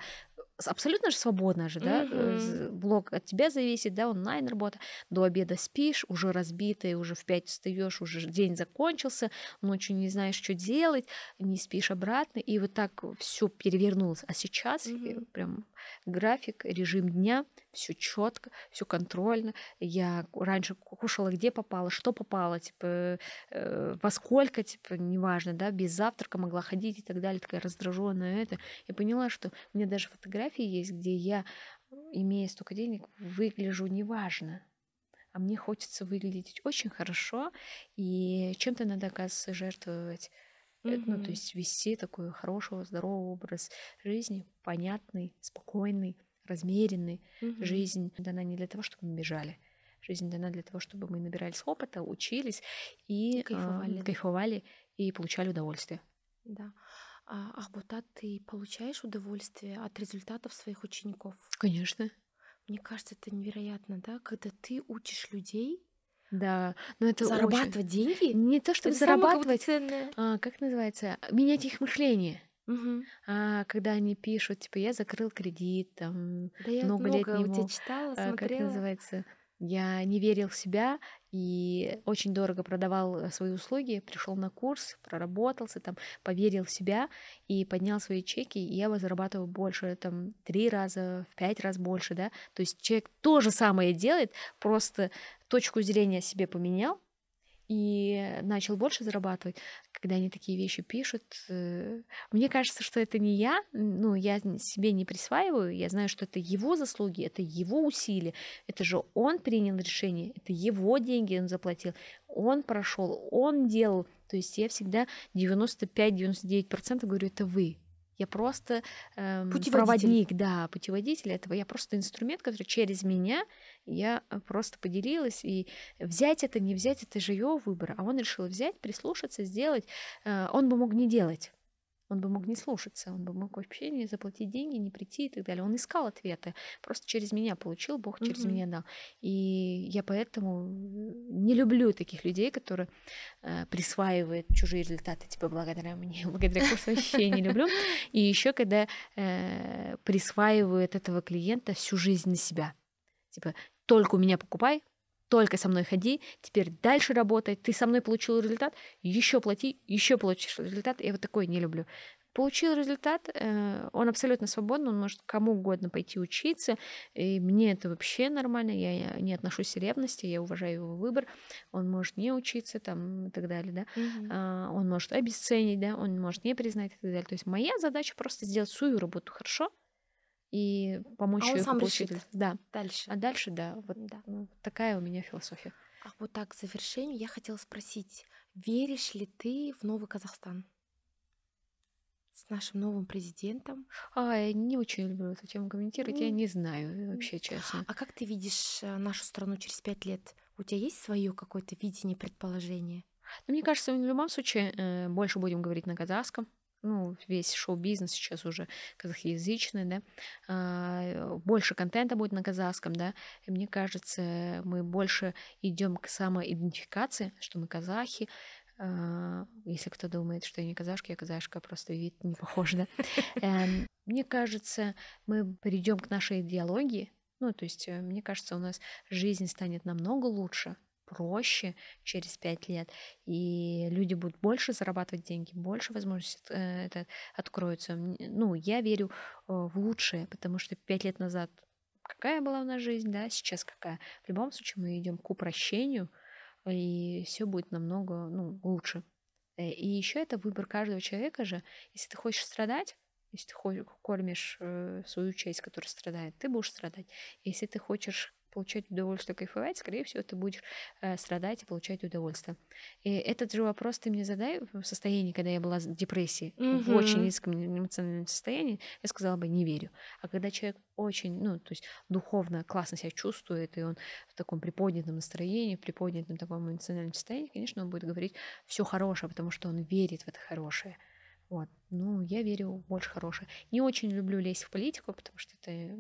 абсолютно же свободно же, да, mm-hmm. Э, блог от тебя зависит, да, онлайн работа, до обеда спишь, уже разбитый, уже в 5 встаешь, уже день закончился, ночью не знаешь, что делать, не спишь обратно, и вот так все перевернулось. А сейчас mm-hmm. прям график, режим дня, все четко, все контрольно. Я раньше кушала где попало, что попало, типа э, во сколько, типа неважно, да, без завтрака могла ходить и так далее, такая раздраженная это. Я поняла, что мне даже фотография фотографии есть, где я, имея столько денег, выгляжу неважно. А мне хочется выглядеть очень хорошо, и чем-то надо, оказывается, жертвовать. Mm-hmm. Ну, то есть вести такой хороший, здоровый образ жизни, понятный, спокойный, размеренный. Mm-hmm. Жизнь дана не для того, чтобы мы бежали. Жизнь дана для того, чтобы мы набирались опыта, учились и кайфовали, э, кайфовали и получали удовольствие. Да. А, Ахбута, ты получаешь удовольствие от результатов своих учеников? Конечно. Мне кажется, это невероятно, да, когда ты учишь людей да, но это зарабатывать очень... деньги. Не то чтобы это зарабатывать, а, как называется, менять их мышление. Угу. А, когда они пишут, типа, я закрыл кредит, там, да много я много, лет не мог. Я читала, а, смотрела. Как называется? Я не верил в себя и очень дорого продавал э, свои услуги, пришел на курс, проработался там, поверил в себя и поднял свои чеки, и я зарабатываю больше, там, три раза, в пять раз больше, да, то есть человек то же самое делает, просто точку зрения себе поменял, и начал больше зарабатывать, когда они такие вещи пишут. Э. Мне кажется, что это не я, ну, я себе не присваиваю, я знаю, что это его заслуги, это его усилия, это же он принял решение, это его деньги он заплатил, он прошел, он делал. То есть я всегда 95-99% говорю, это вы, я просто эм, проводник, да, путеводитель этого. Я просто инструмент, который через меня я э, просто поделилась. И взять это, не взять, это же его выбор. А он решил взять, прислушаться, сделать. Э, он бы мог не делать. Он бы мог не слушаться, он бы мог вообще не заплатить деньги, не прийти и так далее. Он искал ответы, просто через меня получил, Бог через угу. меня дал. И я поэтому э, не люблю таких людей, которые э, присваивают чужие результаты, типа благодаря мне, <laughs> благодаря курсу вообще не люблю. И еще когда э, присваивают этого клиента всю жизнь на себя, типа только у меня покупай, только со мной ходи, теперь дальше работай, ты со мной получил результат, еще плати, еще получишь результат. Я вот такой не люблю. Получил результат, э, он абсолютно свободен, он может кому угодно пойти учиться, и мне это вообще нормально, я не отношусь к ревности, я уважаю его выбор, он может не учиться там и так далее, да, Mm-hmm. он может обесценить, да, он может не признать и так далее. То есть моя задача просто сделать свою работу хорошо, и помочь а человеку получить. Решит. Да. Дальше. А дальше, да. Вот да. Ну, такая у меня философия. А вот так, в завершение я хотела спросить, веришь ли ты в новый Казахстан? С нашим новым президентом? А, я не очень люблю эту тему комментировать, mm. я не знаю вообще, честно. А как ты видишь э, нашу страну через пять лет? У тебя есть свое какое-то видение, предположение? Ну, мне кажется, в любом случае э, больше будем говорить на казахском, ну, весь шоу-бизнес сейчас уже казахоязычный, да, а, больше контента будет на казахском, да, и мне кажется, мы больше идем к самоидентификации, что мы казахи, а, если кто думает, что я не казашка, я казашка, просто вид не похож, да. Эм, мне кажется, мы придем к нашей идеологии, ну, то есть, э, мне кажется, у нас жизнь станет намного лучше, проще через пять лет, и люди будут больше зарабатывать деньги, больше возможностей э, это откроется. Ну, я верю э, в лучшее, потому что пять лет назад какая была у нас жизнь, да, сейчас какая. В любом случае мы идем к упрощению, и все будет намного ну, лучше. Э, и еще это выбор каждого человека же. Если ты хочешь страдать, если ты кормишь свою часть, которая страдает, ты будешь страдать. Если ты хочешь получать удовольствие, кайфовать, скорее всего, ты будешь э, страдать и получать удовольствие. И этот же вопрос ты мне задай в состоянии, когда я была в депрессии, mm-hmm. в очень низком эмоциональном состоянии, я сказала бы, не верю. А когда человек очень, ну, то есть духовно классно себя чувствует, и он в таком приподнятом настроении, в приподнятом таком эмоциональном состоянии, конечно, он будет говорить все хорошее, потому что он верит в это хорошее. Вот. Ну, я верю больше хорошее. Не очень люблю лезть в политику, потому что это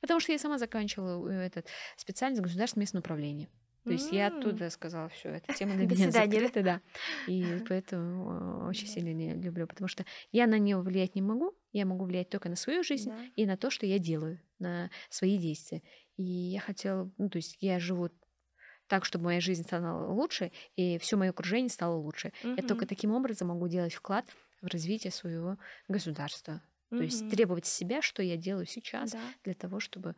Потому что я сама заканчивала э, этот специальность государственное местное управление. То есть я оттуда сказала, все, это тема для меня закрыта, да. И <laughs> поэтому э, очень сильно не люблю, потому что я на нее влиять не могу, я могу влиять только на свою жизнь да. и на то, что я делаю, на свои действия. И я хотела, ну, то есть я живу так, чтобы моя жизнь стала лучше, и все мое окружение стало лучше. Угу. Я только таким образом могу делать вклад в развитие своего государства, Mm-hmm. То есть требовать себя, что я делаю сейчас, да. для того, чтобы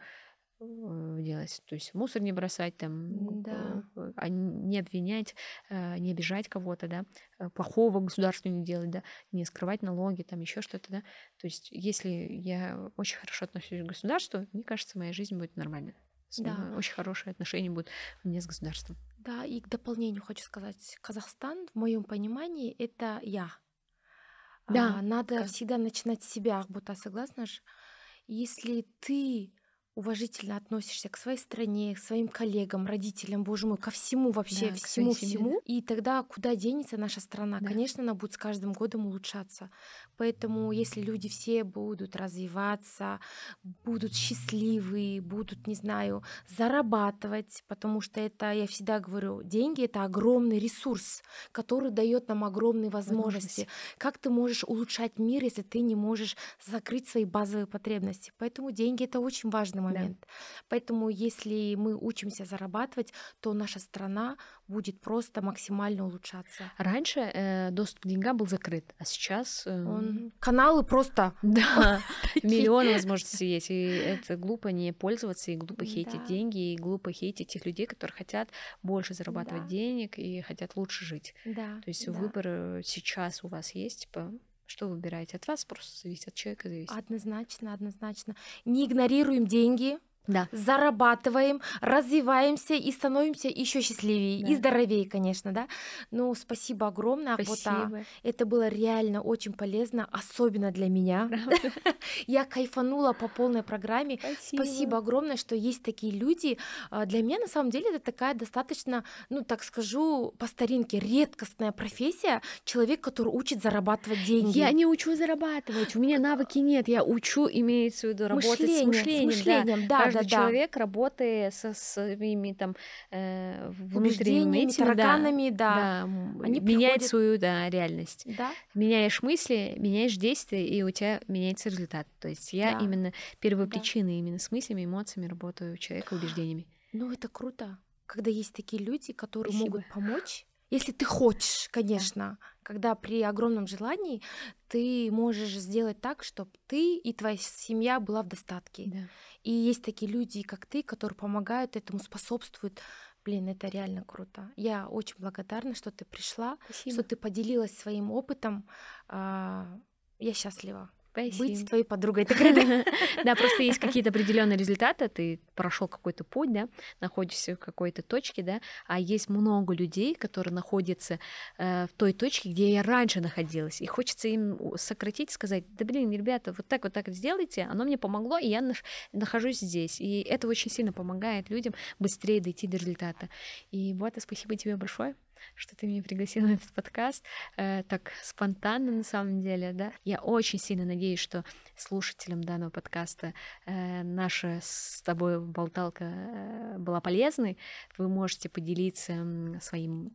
э, делать. То есть мусор не бросать, там, да. Э, а не обвинять, э, не обижать кого-то, да, плохого государству не делать, да, не скрывать налоги, там еще что-то, да. То есть если я очень хорошо отношусь к государству, мне кажется, моя жизнь будет нормальная. Да. Очень хорошие отношения будут у меня с государством. Да, и к дополнению хочу сказать, Казахстан, в моем понимании, это я. Да. А, надо как... всегда начинать с себя, Ахбута, согласна же? Если ты уважительно относишься к своей стране, к своим коллегам, родителям, боже мой, ко всему вообще, да, всему, всему. И тогда куда денется наша страна? Да. Конечно, она будет с каждым годом улучшаться. Поэтому если люди все будут развиваться, будут счастливы, будут, не знаю, зарабатывать, потому что это, я всегда говорю, деньги — это огромный ресурс, который дает нам огромные возможности. Возможность. Как ты можешь улучшать мир, если ты не можешь закрыть свои базовые потребности? Поэтому деньги — это очень важно важный момент. Да. Поэтому, если мы учимся зарабатывать, то наша страна будет просто максимально улучшаться. Раньше э, доступ к деньгам был закрыт, а сейчас э... Он... каналы просто <laughs> да <laughs> миллион возможностей есть, и это глупо не пользоваться и глупо хейтить деньги и глупо хейтить тех людей, которые хотят больше зарабатывать денег и хотят лучше жить. Да. То есть выбор э, сейчас у вас есть. Что выбираете? От вас просто зависит, от человека зависит. Однозначно, однозначно. Не игнорируем деньги, да. зарабатываем, развиваемся и становимся еще счастливее да. и здоровее, конечно, да. Ну, спасибо огромное, спасибо. Акбута. Это было реально очень полезно, особенно для меня. <laughs> Я кайфанула по полной программе. Спасибо. спасибо огромное, что есть такие люди. А, для меня на самом деле это такая достаточно, ну так скажу, по старинке редкостная профессия. Человек, который учит зарабатывать деньги. Я не учу зарабатывать, у меня навыки нет, я учу, имеется в виду работать мышлением, с мышлением. С мышлением, да, да, да каждый да. человек работает со своими там э, внутренними этими, тараканами, да, да, да они меняют приходят... свою да, реальность. Да? Меняешь мысли, меняешь действия, и у тебя меняется результат. То есть я да. именно первопричины, да. именно с мыслями, эмоциями работаю у человека, убеждениями. Ну, это круто, когда есть такие люди, которые Спасибо. могут помочь если ты хочешь, конечно, когда при огромном желании ты можешь сделать так, чтобы ты и твоя семья была в достатке. Да. И есть такие люди, как ты, которые помогают этому, способствуют. Блин, это реально круто. Я очень благодарна, что ты пришла, Спасибо. что ты поделилась своим опытом. А, я счастлива. Спасибо. быть твоей подругой. <laughs> Да, просто есть какие-то определенные результаты, ты прошел какой-то путь, да, находишься в какой-то точке, да, а есть много людей, которые находятся э, в той точке, где я раньше находилась, и хочется им сократить, сказать, да блин, ребята, вот так вот так сделайте, оно мне помогло, и я наш нахожусь здесь, и это очень сильно помогает людям быстрее дойти до результата. И вот, спасибо тебе большое что ты меня пригласила на этот подкаст. Э, так спонтанно, на самом деле, да. Я очень сильно надеюсь, что слушателям данного подкаста э, наша с тобой болталка э, была полезной. Вы можете поделиться своим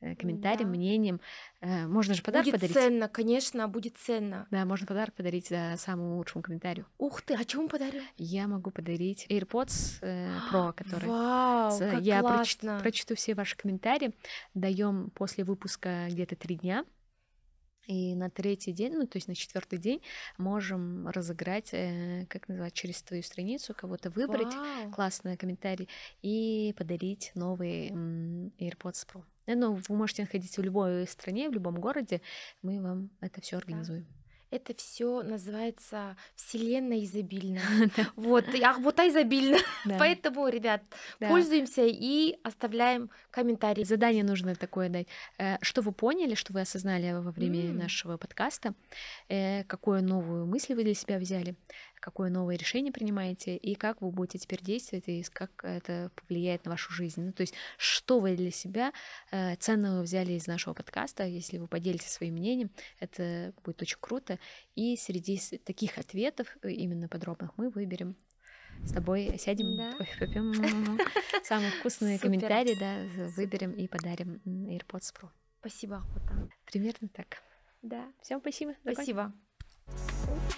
э, комментарием, да. мнением Э, можно же подарок будет подарить. Будет ценно, конечно, будет ценно. Да, можно подарок подарить за самому лучшему комментарию. Ух ты, а чем подарю? Я могу подарить AirPods э, Pro, <gasps> которые. Вау, с, э, как Я Проч, прочту все ваши комментарии. Даем после выпуска где-то три дня. И на третий день, ну то есть на четвертый день можем разыграть, э, как называть, через твою страницу кого-то выбрать, Вау. классный комментарий и подарить новые э, AirPods Pro. Ну, вы можете находиться в любой стране, в любом городе, мы вам это все организуем. Да это все называется вселенная изобильна. <laughs> Вот, Ах, ахбута изобильна. <laughs> Поэтому, ребят, пользуемся и оставляем комментарии. Задание нужно такое дать. Э, что вы поняли, что вы осознали во время нашего подкаста, э, какую новую мысль вы для себя взяли, какое новое решение принимаете и как вы будете теперь действовать и как это повлияет на вашу жизнь. Ну, то есть, что вы для себя э, ценного взяли из нашего подкаста, если вы поделитесь своим мнением, это будет очень круто. И среди таких ответов, э, именно подробных, мы выберем с тобой э, сядем, да. кофе попьем, <laughs> самые вкусные комментарии, да, выберем и подарим AirPods Pro. Спасибо, Ахмата. Примерно так. Да. Всем спасибо. Спасибо. Давай.